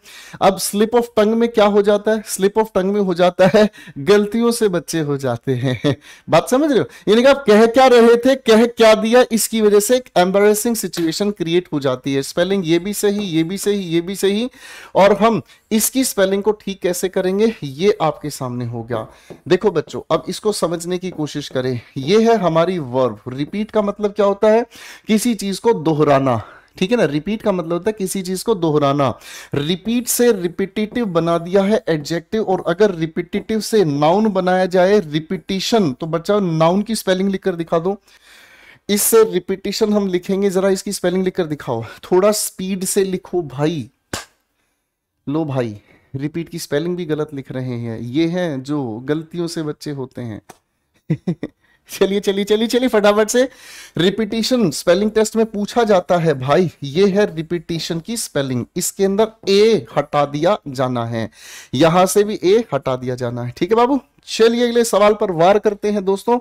अब स्लिप ऑफ टंग में क्या हो जाता है स्लिप ऑफ टंग में हो जाता है गलतियों से बच्चे हो जाते हैं बात समझ रहे हो यानी कि आप कह क्या रहे थे कह क्या दिया इसकी वजह से एक एम्बेसिंग सिचुएशन क्रिएट हो जाती है स्पेलिंग ये भी सही ये भी सही ये भी सही और हम इसकी स्पेलिंग को ठीक कैसे करेंगे ये आपके सामने हो गया देखो बच्चों अब इसको समझने की कोशिश करें ये है हमारी वर्ब रिपीट का मतलब क्या होता है किसी चीज को दोहराना ठीक है ना रिपीट का मतलब होता है किसी चीज को दोहराना रिपीट से रिपीटेटिव बना दिया है एडजेक्टिव और अगर रिपीटेटिव से नाउन बनाया जाए रिपीटिशन तो बच्चा नाउन की स्पेलिंग लिखकर दिखा दो इससे रिपीटिशन हम लिखेंगे जरा इसकी स्पेलिंग लिखकर दिखाओ थोड़ा स्पीड से लिखो भाई लो भाई रिपीट की स्पेलिंग भी गलत लिख रहे हैं ये हैं जो गलतियों से बच्चे होते हैं चलिए चलिए चलिए चलिए फटाफट से रिपीटेशन स्पेलिंग टेस्ट में पूछा जाता है भाई ये है रिपीटेशन की स्पेलिंग इसके अंदर ए हटा दिया जाना है यहां से भी ए हटा दिया जाना है ठीक है बाबू चलिए अगले सवाल पर वार करते हैं दोस्तों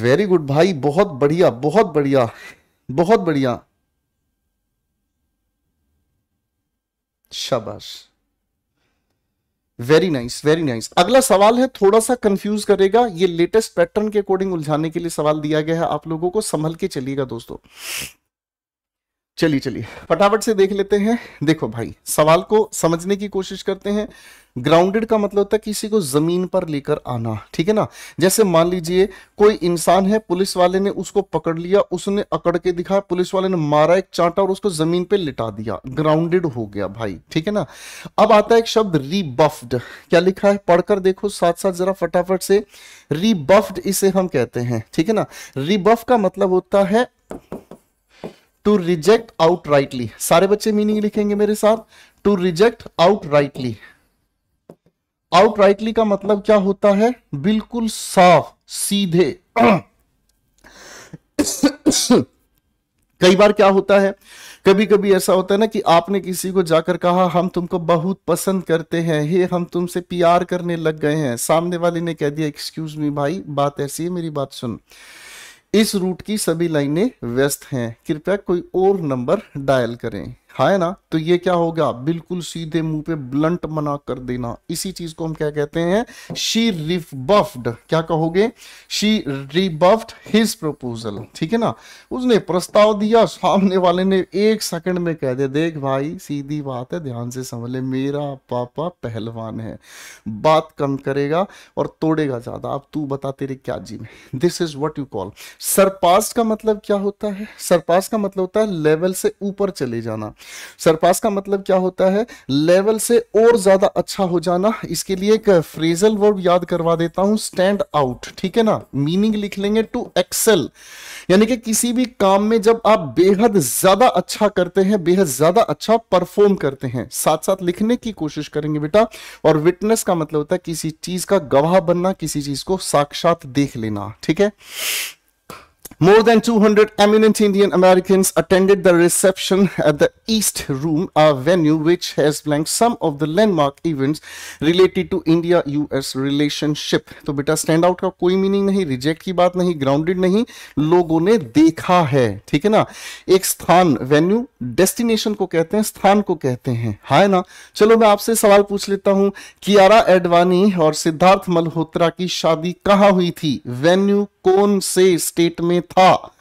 वेरी गुड भाई बहुत बढ़िया बहुत बढ़िया बहुत बढ़िया शाबाश वेरी नाइस वेरी नाइस अगला सवाल है थोड़ा सा कंफ्यूज करेगा ये लेटेस्ट पैटर्न के अकॉर्डिंग उलझाने के लिए सवाल दिया गया है आप लोगों को संभल के चलिएगा दोस्तों चलिए चलिए फटाफट से देख लेते हैं देखो भाई सवाल को समझने की कोशिश करते हैं ग्राउंडेड का मतलब होता है किसी को जमीन पर लेकर आना ठीक है ना जैसे मान लीजिए कोई इंसान है पुलिस वाले ने उसको पकड़ लिया उसने अकड़ के दिखाया पुलिस वाले ने मारा एक चांटा और उसको जमीन पे लिटा दिया ग्राउंडेड हो गया भाई ठीक है ना अब आता है एक शब्द रिबफ्ड क्या लिखा है पढ़कर देखो साथ साथ जरा फटाफट से रीबफ्ड इसे हम कहते हैं ठीक है ना रिबफ का मतलब होता है टू रिजेक्ट आउट राइटली सारे बच्चे मीनिंग लिखेंगे मेरे साथ to reject outrightly outrightly का मतलब क्या होता है बिल्कुल साफ सीधे कई बार क्या होता है कभी कभी ऐसा होता है ना कि आपने किसी को जाकर कहा हम तुमको बहुत पसंद करते हैं हे हम तुमसे प्यार करने लग गए हैं सामने वाले ने कह दिया एक्सक्यूज मी भाई बात ऐसी है मेरी बात सुन इस रूट की सभी लाइनें व्यस्त हैं कृपया कोई और नंबर डायल करें हाँ है ना तो ये क्या होगा बिल्कुल सीधे मुंह पे ब्लंट मना कर देना इसी चीज को हम क्या कहते हैं शी रिबफ्ड क्या कहोगे शी रिबफ्ड हिज प्रपोजल ठीक है ना उसने प्रस्ताव दिया सामने वाले ने एक सेकंड में कह दिया देख भाई सीधी बात है ध्यान से समझ ले मेरा पापा पहलवान है बात कम करेगा और तोड़ेगा ज्यादा अब तू बता तेरे क्या जी में this is what you call surpass का मतलब क्या होता है सरपास का मतलब होता है लेवल से ऊपर चले जाना सरपास का मतलब क्या होता है लेवल से और ज्यादा अच्छा हो जाना इसके लिए एक फ्रेजल वर्ब याद करवा देता हूं स्टैंड आउट ठीक है ना मीनिंग लिख लेंगे टू एक्सेल यानी कि किसी भी काम में जब आप बेहद ज्यादा अच्छा करते हैं बेहद ज्यादा अच्छा परफॉर्म करते हैं साथ साथ लिखने की कोशिश करेंगे बेटा और विटनेस का मतलब होता है किसी चीज का गवाह बनना किसी चीज को साक्षात देख लेना ठीक है More than 200 eminent Indian Americans attended the reception at the East Room, a venue which has blanked some of the landmark events related to India-US relationship. So, beta stand out ka koi meaning nahi, reject ki baat nahi, grounded nahi, logo ne dekha hai, ठीक hai na? Ek sthan, venue, destination ko kehte hain, sthan ko kehte hain, hai na? Chalo, main aapse sawal पूछ leta हूं Kiara Advani aur Siddharth Malhotra ki शादी kaha hui thi? Venue, कौन से state में था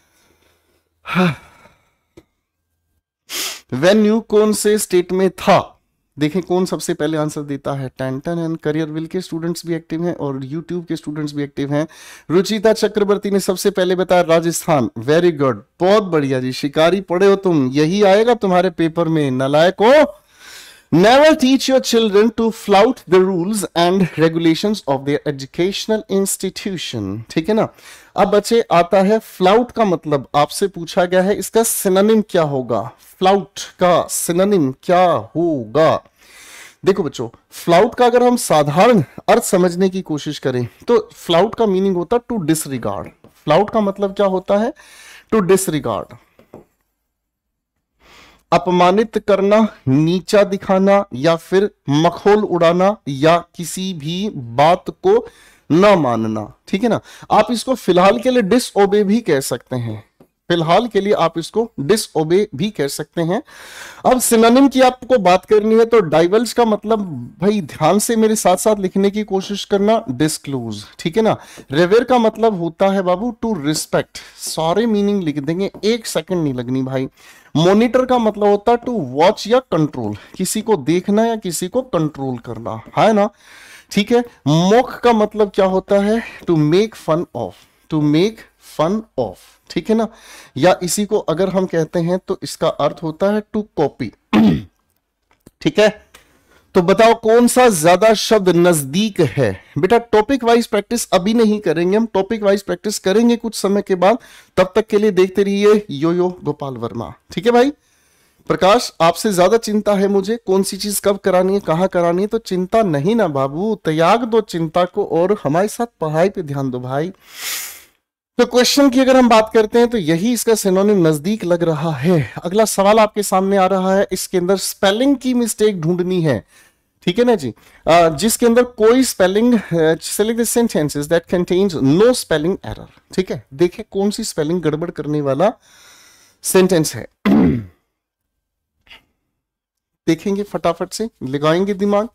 venue कौन से state में था देखें कौन सबसे पहले आंसर देता है टेंटन एंड करियर विल के स्टूडेंट्स भी एक्टिव हैं और यूट्यूब के स्टूडेंट्स भी एक्टिव हैं रुचिता चक्रवर्ती ने सबसे पहले बताया राजस्थान वेरी गुड बहुत बढ़िया जी शिकारी पढ़े हो तुम यही आएगा तुम्हारे पेपर में नलायक हो never teach your children to flout the rules and regulation of the educational institution ठीक है ना अब बच्चे आता है फ्लाउट का मतलब आपसे पूछा गया है इसका सिनोनिम क्या होगा फ्लाउट का सिनोनिम क्या होगा देखो बच्चों फ्लाउट का अगर हम साधारण अर्थ समझने की कोशिश करें तो फ्लाउट का मीनिंग होता है टू डिसरिगार्ड फ्लाउट का मतलब क्या होता है टू डिसरिगार्ड अपमानित करना नीचा दिखाना या फिर मखोल उड़ाना या किसी भी बात को ना मानना ठीक है ना आप इसको फिलहाल के लिए डिसओबे भी कह सकते हैं फिलहाल के लिए आप इसको डिसओबे भी कह सकते हैं अब सिनोनिम की आपको बात करनी है तो डाइवल्स का मतलब भाई ध्यान से मेरे साथ साथ लिखने की कोशिश करना डिस्क्लोज ठीक है ना रेवेर का मतलब होता है बाबू टू रिस्पेक्ट सारे मीनिंग लिख देंगे एक सेकंड नहीं लगनी भाई मॉनिटर का मतलब होता है टू वॉच या कंट्रोल किसी को देखना या किसी को कंट्रोल करना है ना ठीक है मॉक का मतलब क्या होता है to make fun of to make fun of ठीक है ना या इसी को अगर हम कहते हैं तो इसका अर्थ होता है टू कॉपी ठीक है तो बताओ कौन सा ज्यादा शब्द नजदीक है बेटा टॉपिक वाइज प्रैक्टिस अभी नहीं करेंगे हम टॉपिक वाइज प्रैक्टिस करेंगे कुछ समय के बाद तब तक के लिए देखते रहिए यो यो गोपाल वर्मा ठीक है भाई प्रकाश आपसे ज्यादा चिंता है मुझे कौन सी चीज कब करानी है कहाँ करानी है तो चिंता नहीं ना बाबू त्याग दो चिंता को और हमारे साथ पढ़ाई पे ध्यान दो भाई तो क्वेश्चन की अगर हम बात करते हैं तो यही इसका सिनोनिम नजदीक लग रहा है अगला सवाल आपके सामने आ रहा है इसके अंदर स्पेलिंग की मिस्टेक ढूंढनी है ठीक है ना जी जिसके अंदर कोई spelling sentences that contains no spelling error ठीक है देखे कौन सी स्पेलिंग गड़बड़ करने वाला सेंटेंस है देखेंगे फटाफट से लगाएंगे दिमाग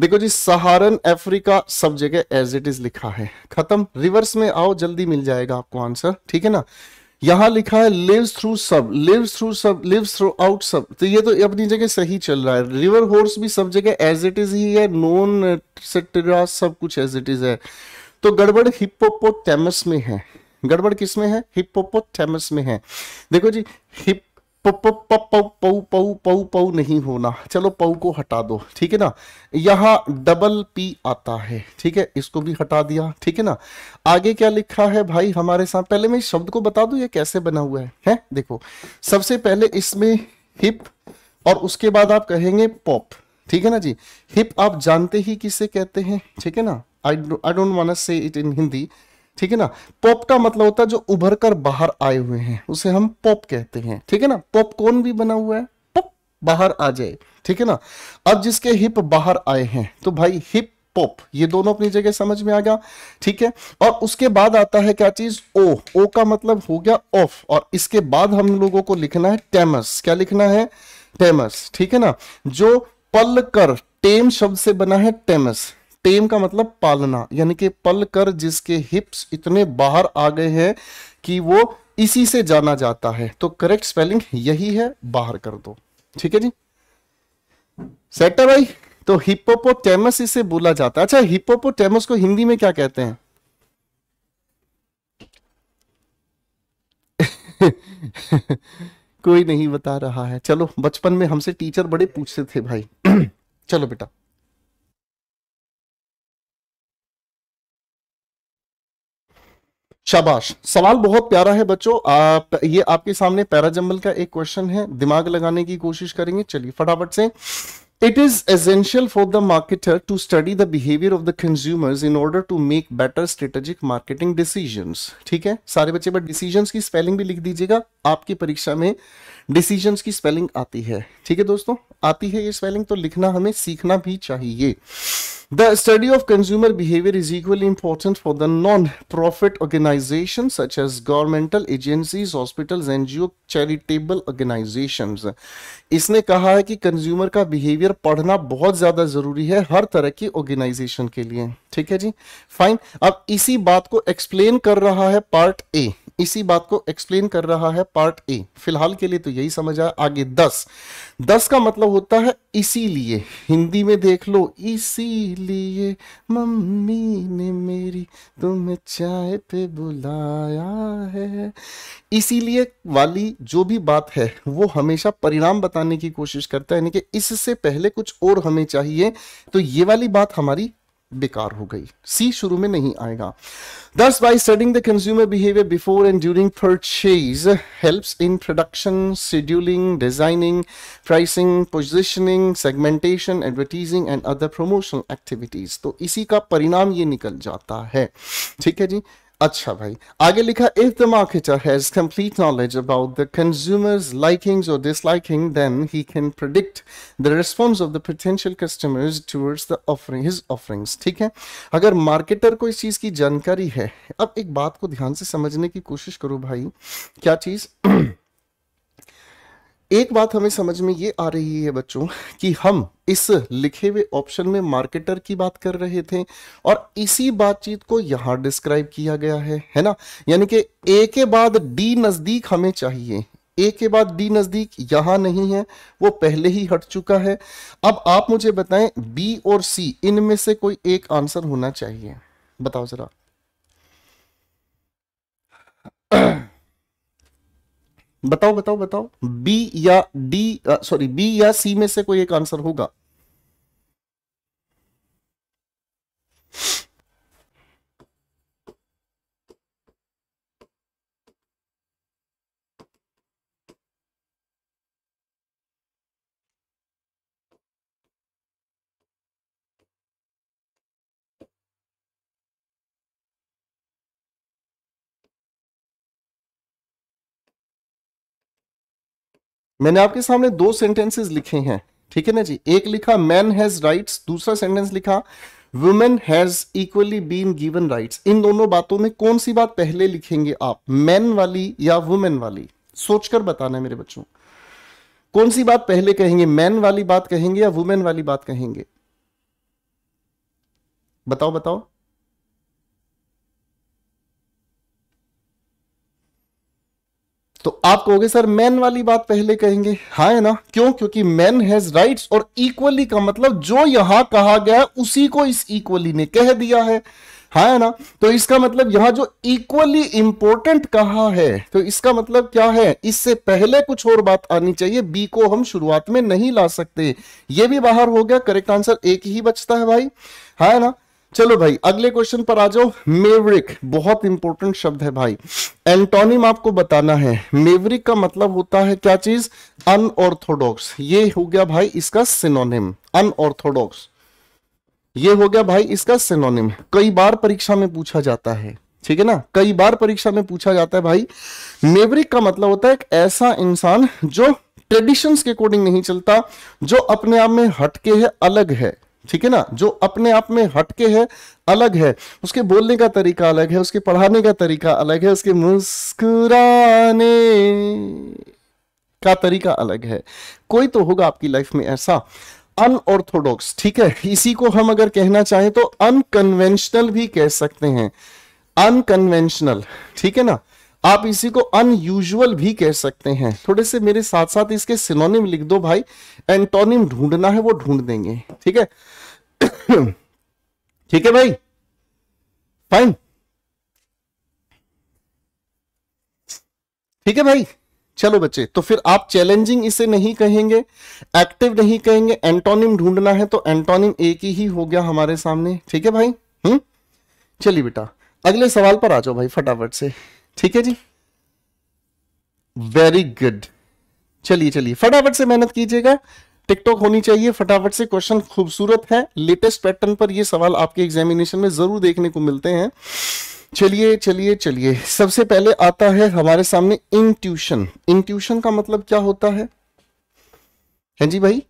देखो जी सहारन अफ्रीका सब जगह एज इट इज लिखा है खत्म रिवर्स में आओ जल्दी मिल जाएगा आपको आंसर ठीक है ना यहां लिखा है लिव थ्रू सब लिव थ्रू सब लिव थ्रू आउट सब तो ये तो अपनी जगह सही चल रहा है रिवर होर्स भी सब जगह एज इट इज ही है नॉन सेटरा सब कुछ एज इट इज है तो गड़बड़ हिप्पोपोटेमस में है गड़बड़ किस में है हिप्पोपोटेमस में है देखो जी हिप पऊ पऊ पऊ पऊ नहीं होना चलो पऊ को हटा दो ठीक है ना यहाँ डबल पी आता है ठीक है इसको भी हटा दिया ठीक है ना आगे क्या लिखा है भाई हमारे साथ पहले मैं इस शब्द को बता दू ये कैसे बना हुआ है हैं देखो सबसे पहले इसमें हिप और उसके बाद आप कहेंगे पॉप ठीक है ना जी हिप आप जानते ही किसे कहते हैं ठीक है ना आई आई डोंट वाना से इट इन हिंदी ठीक है ना पॉप का मतलब होता है जो उभर कर बाहर आए हुए हैं उसे हम पॉप कहते हैं ठीक है ना पॉपकॉर्न भी बना हुआ है पॉप बाहर आ जाए ठीक है ना अब जिसके हिप बाहर आए हैं तो भाई हिप पॉप ये दोनों अपनी जगह समझ में आ गया ठीक है और उसके बाद आता है क्या चीज ओ ओ का मतलब हो गया ऑफ और इसके बाद हम लोगों को लिखना है टेमस क्या लिखना है टेमस ठीक है ना जो पल कर टेम शब्द से बना है टेमस टेम का मतलब पालना यानी कि पल कर जिसके हिप्स इतने बाहर आ गए हैं कि वो इसी से जाना जाता है तो करेक्ट स्पेलिंग यही है बाहर कर दो ठीक है जी सेट है भाई तो हिपोपोटेमस इसे बोला जाता है अच्छा हिपोपोटेमस को हिंदी में क्या कहते हैं कोई नहीं बता रहा है चलो बचपन में हमसे टीचर बड़े पूछते थे भाई चलो बेटा शाबाश सवाल बहुत प्यारा है बच्चों आप ये आपके सामने पैराजम्बल का एक क्वेश्चन है दिमाग लगाने की कोशिश करेंगे चलिए फटाफट से it is essential for the marketer to study the behaviour of the consumers in order to make better strategic marketing decision ठीक है सारे बच्चे बट डिसीजन की स्पेलिंग भी लिख दीजिएगा आपकी परीक्षा में डिसीजन की स्पेलिंग आती है ठीक है दोस्तों आती है ये स्पेलिंग तो लिखना हमें सीखना भी चाहिए The study of consumer behavior is equally important for the non-profit organizations such as governmental agencies, hospitals, NGO, charitable organizations. इसने कहा है कि कंज्यूमर का बिहेवियर पढ़ना बहुत ज़्यादा ज़रूरी है हर तरह की ऑर्गेनाइजेशन के लिए ठीक है जी फाइन अब इसी बात को एक्सप्लेन कर रहा है पार्ट ए इसी बात को एक्सप्लेन कर रहा है पार्ट ए फिलहाल के लिए तो यही समझ आया आगे दस दस का मतलब होता है इसीलिए हिंदी में देख लो इसीलिए मम्मी ने मेरी तुम्हें चाय पे बुलाया है इसीलिए वाली जो भी बात है वो हमेशा परिणाम बताने की कोशिश करता है यानी कि इससे पहले कुछ और हमें चाहिए तो ये वाली बात हमारी बेकार हो गई सी शुरू में नहीं आएगा thus by studying the consumer behaviour before and during purchase helps in production scheduling designing pricing positioning segmentation advertising and other promotional activities तो इसी का परिणाम ये निकल जाता है ठीक है जी अच्छा भाई आगे लिखा if the marketer has complete knowledge about the consumers likings और disliking then he can predict the response of the potential customers towards the offering his offerings ठीक है अगर मार्केटर को इस चीज़ की जानकारी है अब एक बात को ध्यान से समझने की कोशिश करो भाई क्या चीज़ एक बात हमें समझ में ये आ रही है बच्चों कि हम इस लिखे हुए ऑप्शन में मार्केटर की बात कर रहे थे और इसी बातचीत को यहां डिस्क्राइब किया गया है है ना यानी कि ए के बाद डी नज़दीक हमें चाहिए ए के बाद डी नज़दीक यहां नहीं है वो पहले ही हट चुका है अब आप मुझे बताएं बी और सी इनमें से कोई एक आंसर होना चाहिए बताओ ज़रा बताओ बताओ बताओ बी या डी सॉरी बी या सी में से कोई एक आंसर होगा मैंने आपके सामने दो सेंटेंसेस लिखे हैं ठीक है ना जी एक लिखा मैन हैज राइट्स दूसरा सेंटेंस लिखा women has equally been given rights इन दोनों बातों में कौन सी बात पहले लिखेंगे आप मैन वाली या वुमेन वाली सोचकर बताना है मेरे बच्चों कौन सी बात पहले कहेंगे मैन वाली बात कहेंगे या वुमेन वाली बात कहेंगे बताओ बताओ तो आप कहोगे सर मैन वाली बात पहले कहेंगे हाँ है ना क्यों क्योंकि मैन हैज राइट्स और इक्वली का मतलब जो यहां कहा गया है उसी को इस इक्वली ने कह दिया है हाँ है ना तो इसका मतलब यहां जो इक्वली इंपॉर्टेंट कहा है तो इसका मतलब क्या है इससे पहले कुछ और बात आनी चाहिए बी को हम शुरुआत में नहीं ला सकते ये भी बाहर हो गया करेक्ट आंसर एक ही बचता है भाई हाँ है ना चलो भाई अगले क्वेश्चन पर आ जाओ मेवरिक बहुत इंपॉर्टेंट शब्द है भाई एंटोनिम आपको बताना है मेवरिक का मतलब होता है क्या चीज अनऑर्थोडॉक्स ये हो गया भाई इसका सिनोनिम अनऑर्थोडॉक्स ये हो गया भाई इसका सिनोनिम कई बार परीक्षा में पूछा जाता है ठीक है ना कई बार परीक्षा में पूछा जाता है भाई मेवरिक का मतलब होता है एक ऐसा इंसान जो ट्रेडिशंस के अकॉर्डिंग नहीं चलता जो अपने आप में हटके है अलग है ठीक है ना जो अपने आप में हटके है अलग है उसके बोलने का तरीका अलग है उसके पढ़ाने का तरीका अलग है उसके मुस्कुराने का तरीका अलग है कोई तो होगा आपकी लाइफ में ऐसा अनऑर्थोडॉक्स ठीक है इसी को हम अगर कहना चाहें तो अनकन्वेंशनल भी कह सकते हैं अनकन्वेंशनल ठीक है ना आप इसी को अनयूजुअल भी कह सकते हैं थोड़े से मेरे साथ साथ इसके सिनोनिम लिख दो भाई एंटोनिम ढूंढना है वो ढूंढ देंगे ठीक है ठीक है भाई फाइन ठीक है भाई चलो बच्चे तो फिर आप चैलेंजिंग इसे नहीं कहेंगे एक्टिव नहीं कहेंगे एंटोनिम ढूंढना है तो एंटोनिम एक ही हो गया हमारे सामने ठीक है भाई हम्म चलिए बेटा अगले सवाल पर आ जाओ भाई फटाफट से ठीक है जी वेरी गुड चलिए चलिए फटाफट से मेहनत कीजिएगा टिकटॉक होनी चाहिए फटाफट से क्वेश्चन खूबसूरत है लेटेस्ट पैटर्न पर ये सवाल आपके एग्जामिनेशन में जरूर देखने को मिलते हैं चलिए चलिए चलिए सबसे पहले आता है हमारे सामने इंट्यूशन इंट्यूशन का मतलब क्या होता है हैं जी भाई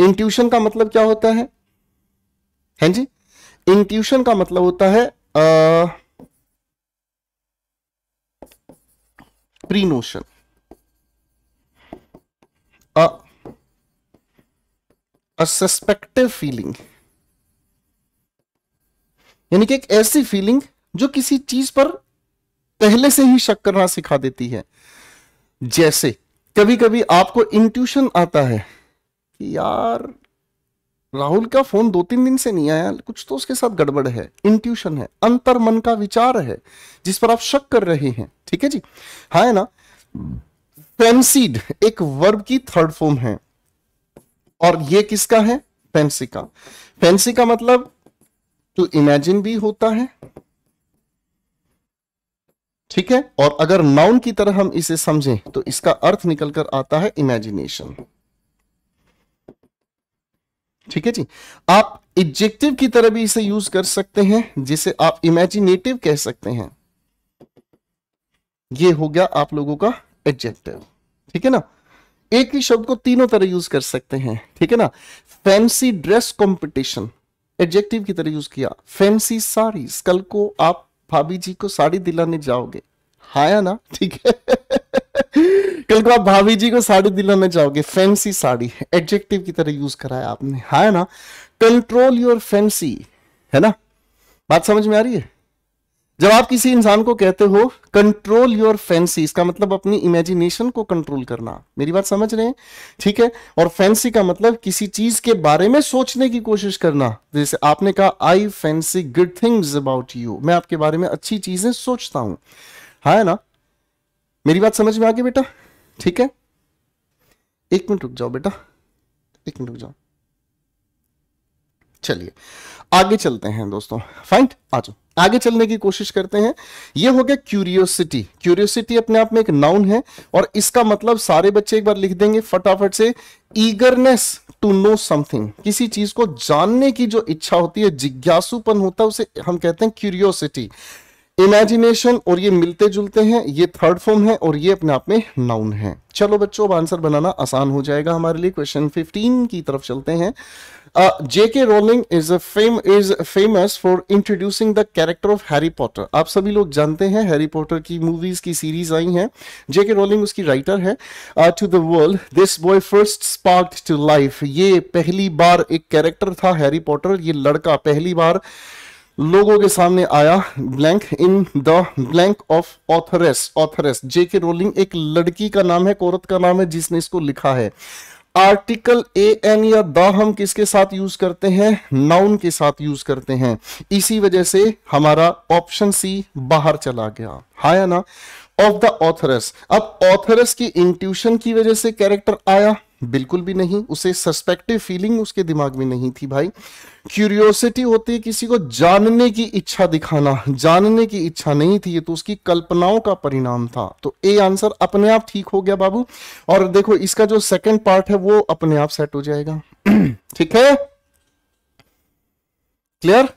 इंट्यूशन का मतलब क्या होता है हैं जी इंट्यूशन का मतलब होता है pre notion a, a suspective feeling यानी कि एक ऐसी फीलिंग जो किसी चीज पर पहले से ही शक करना सिखा देती है जैसे कभी कभी आपको इंट्यूशन आता है कि यार राहुल का फोन दो तीन दिन से नहीं आया कुछ तो उसके साथ गड़बड़ है इंट्यूशन है अंतर मन का विचार है जिस पर आप शक कर रहे हैं ठीक है जी हाँ है ना फेमसीड एक वर्ब की थर्ड फॉर्म है और ये किसका है फैंसी का फैंसी का मतलब टू इमेजिन भी होता है ठीक है और अगर नाउन की तरह हम इसे समझें तो इसका अर्थ निकल कर आता है इमेजिनेशन ठीक है जी आप एडजेक्टिव की तरह भी इसे यूज कर सकते हैं जिसे आप इमेजिनेटिव कह सकते हैं ये हो गया आप लोगों का एडजेक्टिव ठीक है ना एक ही शब्द को तीनों तरह यूज कर सकते हैं ठीक है ना फैंसी ड्रेस कॉम्पिटिशन एडजेक्टिव की तरह यूज किया फैंसी साड़ी कल को आप भाभी जी को साड़ी दिलाने जाओगे हाया ना ठीक है कल को आप भाभी जी को साड़ी दिलाने जाओगे फैंसी साड़ी एडजेक्टिव की तरह यूज कराया आपने हाँ ना कंट्रोल योर फैंसी है ना बात समझ में आ रही है जब आप किसी इंसान को कहते हो कंट्रोल योर फैंसी इसका मतलब अपनी इमेजिनेशन को कंट्रोल करना मेरी बात समझ रहे हैं ठीक है और फैंसी का मतलब किसी चीज के बारे में सोचने की कोशिश करना जैसे आपने कहा I fancy good things about you मैं आपके बारे में अच्छी चीजें सोचता हूं हाँ ना मेरी बात समझ में आ गई बेटा ठीक है एक मिनट रुक जाओ बेटा एक मिनट रुक जाओ चलिए आगे चलते हैं दोस्तों फाइन आ जाओ आगे चलने की कोशिश करते हैं यह हो गया क्यूरियोसिटी क्यूरियोसिटी अपने आप में एक नाउन है और इसका मतलब सारे बच्चे एक बार लिख देंगे फटाफट से ईगरनेस टू नो समथिंग किसी चीज को जानने की जो इच्छा होती है जिज्ञासुपन होता है उसे हम कहते हैं क्यूरियोसिटी इमेजिनेशन और ये मिलते जुलते हैं ये थर्ड फॉर्म है और ये अपने आप में नाउन है चलो बच्चों अब आंसर बनाना आसान हो जाएगा हमारे लिए क्वेश्चन 15 की तरफ चलते हैं J K uh, Rowling Rowling is is famous for introducing the character of Harry Potter आप सभी लोग जानते हैं हैरी पॉटर की मूवीज की सीरीज आई हैं J.K. रोलिंग उसकी राइटर है to the world this boy first spark to life ये पहली बार एक कैरेक्टर था हैरी पॉटर ये लड़का पहली बार लोगों के सामने आया blank in the blank of authoress authoress J K Rowling एक लड़की का नाम है औरत का नाम है जिसने इसको लिखा है आर्टिकल ए एन या द हम किसके साथ यूज करते हैं नाउन के साथ यूज करते हैं इसी वजह से हमारा ऑप्शन सी बाहर चला गया हाया या ना ऑफ द ऑथरस अब ऑथरस की इंट्यूशन की वजह से कैरेक्टर आया बिल्कुल भी नहीं उसे सस्पेक्टिव फीलिंग उसके दिमाग में नहीं थी भाई क्यूरियोसिटी होती है किसी को जानने की इच्छा दिखाना जानने की इच्छा नहीं थी ये तो उसकी कल्पनाओं का परिणाम था तो ए आंसर अपने आप ठीक हो गया बाबू और देखो इसका जो सेकंड पार्ट है वो अपने आप सेट हो जाएगा ठीक है क्लियर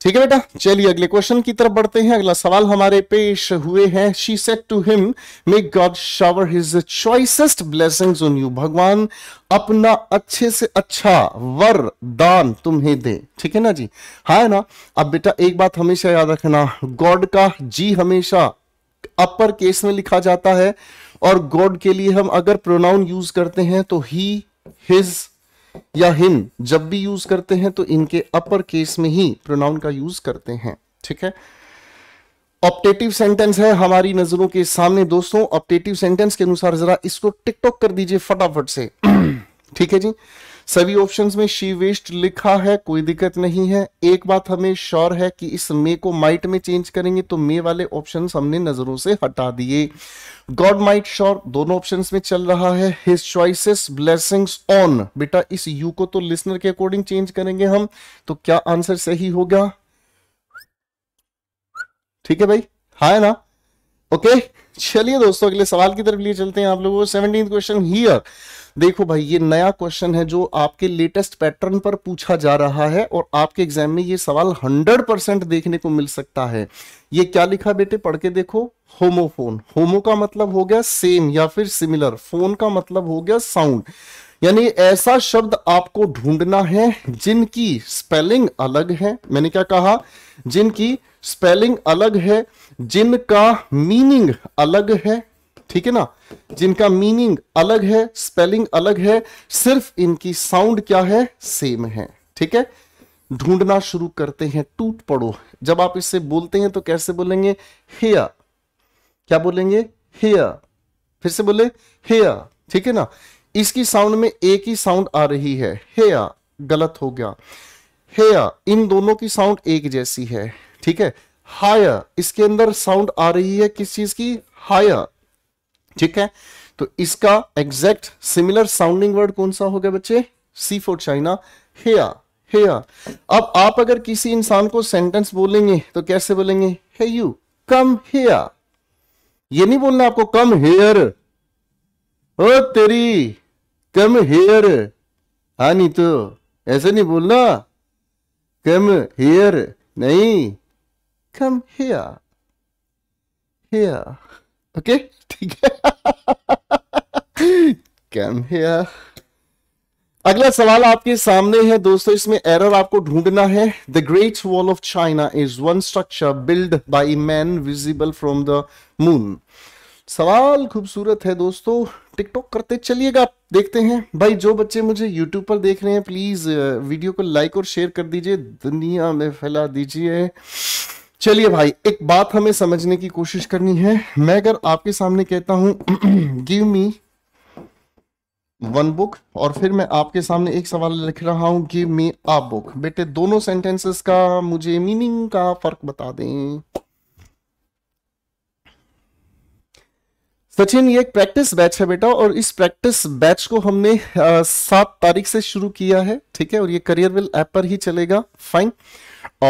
ठीक है बेटा चलिए अगले क्वेश्चन की तरफ बढ़ते हैं अगला सवाल हमारे पेश हुए हैं she set to him make God shower his choicest blessings on you भगवान अपना अच्छे से अच्छा वर दान तुम्हें दे ठीक है ना जी है हाँ ना अब बेटा एक बात हमेशा याद रखना गॉड का जी हमेशा अपर केस में लिखा जाता है और गॉड के लिए हम अगर प्रोनाउन यूज करते हैं तो ही हिज या हिम जब भी यूज करते हैं तो इनके अपर केस में ही प्रोनाउन का यूज करते हैं ठीक है ऑप्टेटिव सेंटेंस है हमारी नजरों के सामने दोस्तों ऑप्टेटिव सेंटेंस के अनुसार जरा इसको टिकटॉक कर दीजिए फटाफट से ठीक है जी सभी ऑप्शंस में शी वेस्ट लिखा है कोई दिक्कत नहीं है एक बात हमें श्योर है कि इस मे को माइट में चेंज करेंगे तो मे वाले ऑप्शन हमने नजरों से हटा दिए गॉड माइट श्योर दोनों ऑप्शन में चल रहा है हिज चॉइसेस ब्लेसिंग्स ऑन बेटा इस यू को तो लिसनर के अकॉर्डिंग चेंज करेंगे हम तो क्या आंसर सही होगा ठीक है भाई हा है ना ओके चलिए दोस्तों अगले सवाल की तरफ लिए चलते हैं आप लोगों सेवनटीन क्वेश्चन हियर देखो भाई ये नया क्वेश्चन है जो आपके लेटेस्ट पैटर्न पर पूछा जा रहा है और आपके एग्जाम में ये सवाल 100 परसेंट देखने को मिल सकता है ये क्या लिखा बेटे पढ़ के देखो होमोफोन होमो का मतलब हो गया सेम या फिर सिमिलर फोन का मतलब हो गया साउंड यानी ऐसा शब्द आपको ढूंढना है जिनकी स्पेलिंग अलग है मैंने क्या कहा जिनकी स्पेलिंग अलग है जिनका मीनिंग अलग है ठीक है ना जिनका मीनिंग अलग है स्पेलिंग अलग है सिर्फ इनकी साउंड क्या है सेम है ठीक है ढूंढना शुरू करते हैं टूट पड़ो जब आप इससे बोलते हैं तो कैसे बोलेंगे हेया क्या बोलेंगे हेया फिर से बोले हेया ठीक है ना इसकी साउंड में एक ही साउंड आ रही है हेया गलत हो गया हेया इन दोनों की साउंड एक जैसी है ठीक है हाया इसके अंदर साउंड आ रही है किस चीज की हाया ठीक है तो इसका एग्जैक्ट सिमिलर साउंडिंग वर्ड कौन सा हो गया बच्चे सी फॉर चाइना हेया हेया अब आप अगर किसी इंसान को सेंटेंस बोलेंगे तो कैसे बोलेंगे हे यू कम हेया ये नहीं बोलना आपको कम हेयर ओ तेरी कम हेयर हा नहीं तो ऐसे नहीं बोलना कम हेयर नहीं कम हेया हेया ओके ठीक है कैम हेयर अगला सवाल आपके सामने है दोस्तों इसमें एरर आपको ढूंढना है the Great Wall of China is one structure build by man visible from the moon सवाल खूबसूरत है दोस्तों टिकटॉक करते चलिएगा देखते हैं भाई जो बच्चे मुझे यूट्यूब पर देख रहे हैं प्लीज वीडियो uh, को लाइक और शेयर कर दीजिए दुनिया में फैला दीजिए चलिए भाई एक बात हमें समझने की कोशिश करनी है मैं अगर आपके सामने कहता हूं गिव मी वन बुक और फिर मैं आपके सामने एक सवाल लिख रहा हूं गिव मी अ बुक बेटे दोनों सेंटेंसेस का मुझे मीनिंग का फर्क बता दें सचिन ये एक प्रैक्टिस बैच है बेटा और इस प्रैक्टिस बैच को हमने सात तारीख से शुरू किया है ठीक है और ये करियर विल ऐप पर ही चलेगा फाइन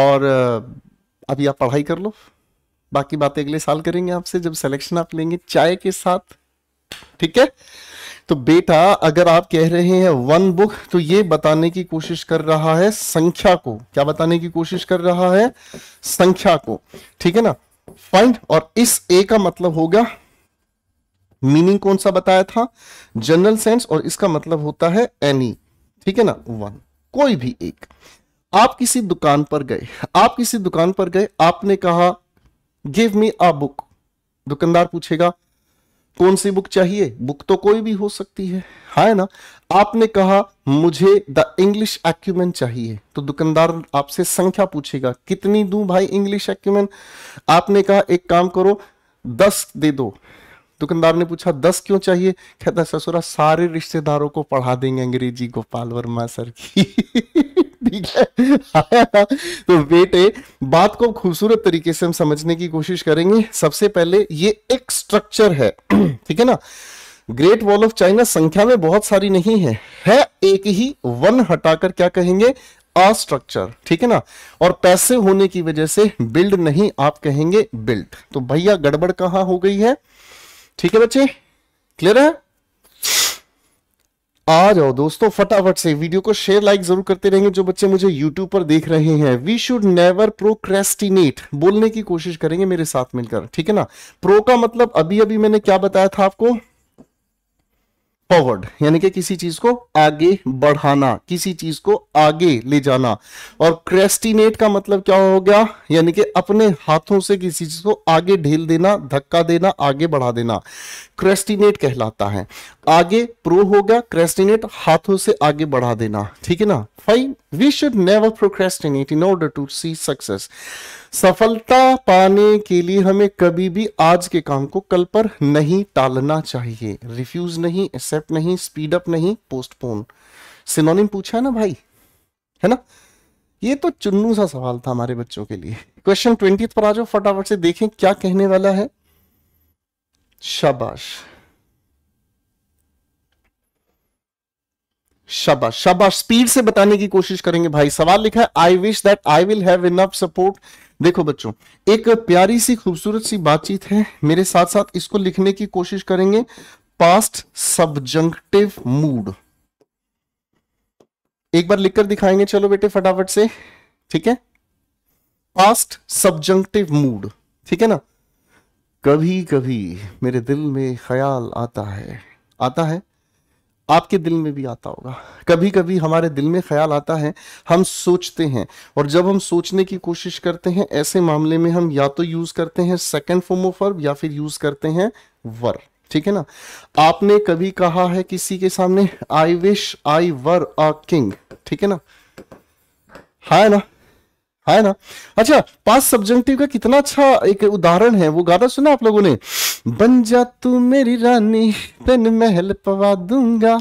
और आ, अभी आप पढ़ाई कर लो बाकी बातें अगले साल करेंगे आपसे जब सिलेक्शन आप लेंगे चाय के साथ ठीक है तो बेटा अगर आप कह रहे हैं वन बुक तो ये बताने की कोशिश कर रहा है संख्या को क्या बताने की कोशिश कर रहा है संख्या को ठीक है ना फाइंड और इस ए का मतलब होगा मीनिंग कौन सा बताया था जनरल सेंस और इसका मतलब होता है एनी ठीक है ना वन कोई भी एक आप किसी दुकान पर गए आप किसी दुकान पर गए आपने कहा गिव मी अ बुक दुकानदार पूछेगा कौन सी बुक चाहिए बुक तो कोई भी हो सकती है है हाँ ना आपने कहा मुझे द इंग्लिश एक्यूमेंट चाहिए तो दुकानदार आपसे संख्या पूछेगा कितनी दू भाई इंग्लिश एक्यूमेंट आपने कहा एक काम करो दस दे दो दुकानदार ने पूछा दस क्यों चाहिए कहता ससुरा सारे रिश्तेदारों को पढ़ा देंगे अंग्रेजी गोपाल वर्मा सर की ठीक है तो बेटे बात को खूबसूरत तरीके से हम समझने की कोशिश करेंगे सबसे पहले ये एक स्ट्रक्चर है ठीक है ना ग्रेट वॉल ऑफ चाइना संख्या में बहुत सारी नहीं है है एक ही वन हटाकर क्या कहेंगे अस्ट्रक्चर ठीक है ना और पैसे होने की वजह से बिल्ड नहीं आप कहेंगे बिल्ड तो भैया गड़बड़ कहां हो गई है ठीक है बच्चे क्लियर है आ जाओ दोस्तों फटाफट से वीडियो को शेयर लाइक जरूर करते रहेंगे जो बच्चे मुझे यूट्यूब पर देख रहे हैं वी शुड नेवर प्रोक्रेस्टिनेट बोलने की कोशिश करेंगे मेरे साथ मिलकर ठीक है ना प्रो का मतलब अभी अभी मैंने क्या बताया था आपको फॉरवर्ड यानी कि किसी चीज को आगे बढ़ाना किसी चीज को आगे ले जाना और क्रेस्टिनेट का मतलब क्या हो गया यानी कि अपने हाथों से किसी चीज को आगे ढेल देना धक्का देना आगे बढ़ा देना क्रेस्टिनेट कहलाता है आगे प्रो हो गया क्रेस्टिनेट हाथों से आगे बढ़ा देना ठीक है ना fine we should never procrastinate in order to see success सफलता पाने के लिए हमें कभी भी आज के काम को कल पर नहीं टालना चाहिए रिफ्यूज नहीं एक्सेप्ट नहीं स्पीड अप नहीं पोस्टपोन सिनोनिम पूछा है ना भाई है ना ये तो चुन्नू सा सवाल था हमारे बच्चों के लिए क्वेश्चन ट्वेंटी पर आ जाओ फटाफट से देखें क्या कहने वाला है शाबाश शाबाश शाबाश स्पीड से बताने की कोशिश करेंगे भाई सवाल लिखा है I wish that I will have enough support देखो बच्चों एक प्यारी सी खूबसूरत सी बातचीत है मेरे साथ साथ इसको लिखने की कोशिश करेंगे पास्ट सब्जंक्टिव मूड एक बार लिखकर दिखाएंगे चलो बेटे फटाफट से ठीक है पास्ट सब्जंक्टिव मूड ठीक है ना कभी कभी मेरे दिल में ख्याल आता है आता है आपके दिल में भी आता होगा कभी कभी हमारे दिल में ख्याल आता है हम सोचते हैं और जब हम सोचने की कोशिश करते हैं ऐसे मामले में हम या तो यूज करते हैं सेकेंड फॉर्म ऑफ वर्ब या फिर यूज करते हैं वर ठीक है ना आपने कभी कहा है किसी के सामने I wish I were a king ठीक है ना हाँ ना है ना अच्छा पांच सब्जेक्टिव का कितना अच्छा एक उदाहरण है वो गाना सुना आप लोगों ने बन जा तू मेरी रानी तेन महल पवा दूंगा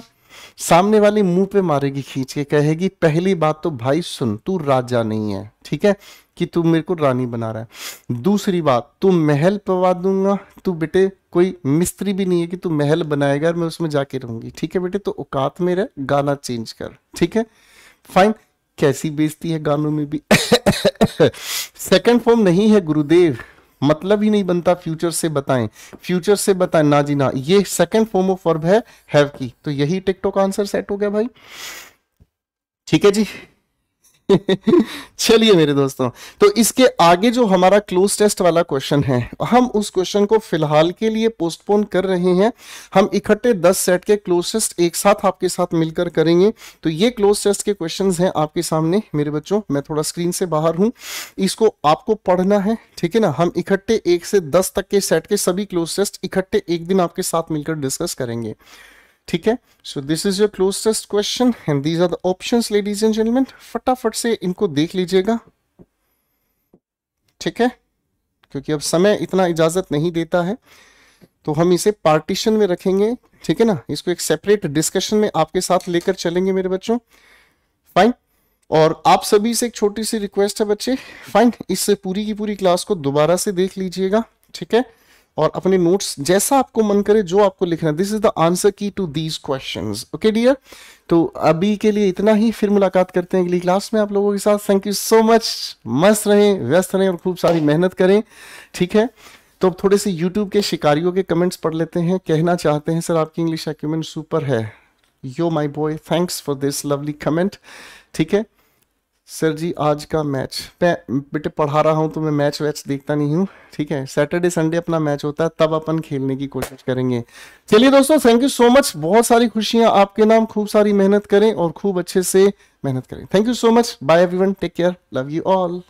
सामने वाली मुंह पे मारेगी खींच के कहेगी पहली बात तो भाई सुन तू राजा नहीं है ठीक है कि तू मेरे को रानी बना रहा है दूसरी बात तू महल पवा दूंगा तू बेटे कोई मिस्त्री भी नहीं है कि तू महल बनाएगा और मैं उसमें जाके रहूंगी ठीक है बेटे तो औकात में रह गाना चेंज कर ठीक है फाइन कैसी बेजती है गानों में भी सेकंड फॉर्म नहीं है गुरुदेव मतलब ही नहीं बनता फ्यूचर से बताएं फ्यूचर से बताएं ना जी ना ये सेकंड फॉर्म ऑफ वर्ब है हैव की तो यही टिकटॉक आंसर सेट हो गया भाई ठीक है जी चलिए मेरे दोस्तों तो इसके आगे जो हमारा क्लोज टेस्ट वाला क्वेश्चन है हम उस क्वेश्चन को फिलहाल के लिए पोस्टपोन कर रहे हैं हम इकट्ठे 10 सेट के क्लोज टेस्ट एक साथ आपके साथ मिलकर करेंगे तो ये क्लोज टेस्ट के क्वेश्चंस हैं आपके सामने मेरे बच्चों मैं थोड़ा स्क्रीन से बाहर हूं इसको आपको पढ़ना है ठीक है ना हम इकट्ठे एक से दस तक के सेट के सभी क्लोज टेस्ट इकट्ठे एक दिन आपके साथ मिलकर डिस्कस करेंगे ठीक है so this is your closest question and these are the options ladies and gentleman फटाफट से इनको देख लीजिएगा ठीक है क्योंकि अब समय इतना इजाजत नहीं देता है तो हम इसे पार्टीशन में रखेंगे ठीक है ना इसको एक सेपरेट डिस्कशन में आपके साथ लेकर चलेंगे मेरे बच्चों फाइन और आप सभी से एक छोटी सी रिक्वेस्ट है बच्चे फाइन इससे पूरी की पूरी क्लास को दोबारा से देख लीजिएगा ठीक है और अपने नोट्स जैसा आपको मन करे जो आपको लिखना है this is the answer key to these question okay dear तो अभी के लिए इतना ही फिर मुलाकात करते हैं अगली क्लास में आप लोगों के साथ थैंक यू सो मच मस्त रहें व्यस्त रहें और खूब सारी मेहनत करें ठीक है तो अब थोड़े से यूट्यूब के शिकारियों के कमेंट्स पढ़ लेते हैं कहना चाहते हैं सर आपकी इंग्लिश एक्यूमेंट सुपर है yo my boy thanks for this lovely comment ठीक है सर जी आज का मैच बेटे पढ़ा रहा हूँ तो मैं मैच वैच देखता नहीं हूँ ठीक है सैटरडे संडे अपना मैच होता है तब अपन खेलने की कोशिश करेंगे चलिए दोस्तों थैंक यू सो मच बहुत सारी खुशियां आपके नाम खूब सारी मेहनत करें और खूब अच्छे से मेहनत करें thank you so much bye everyone take care love you all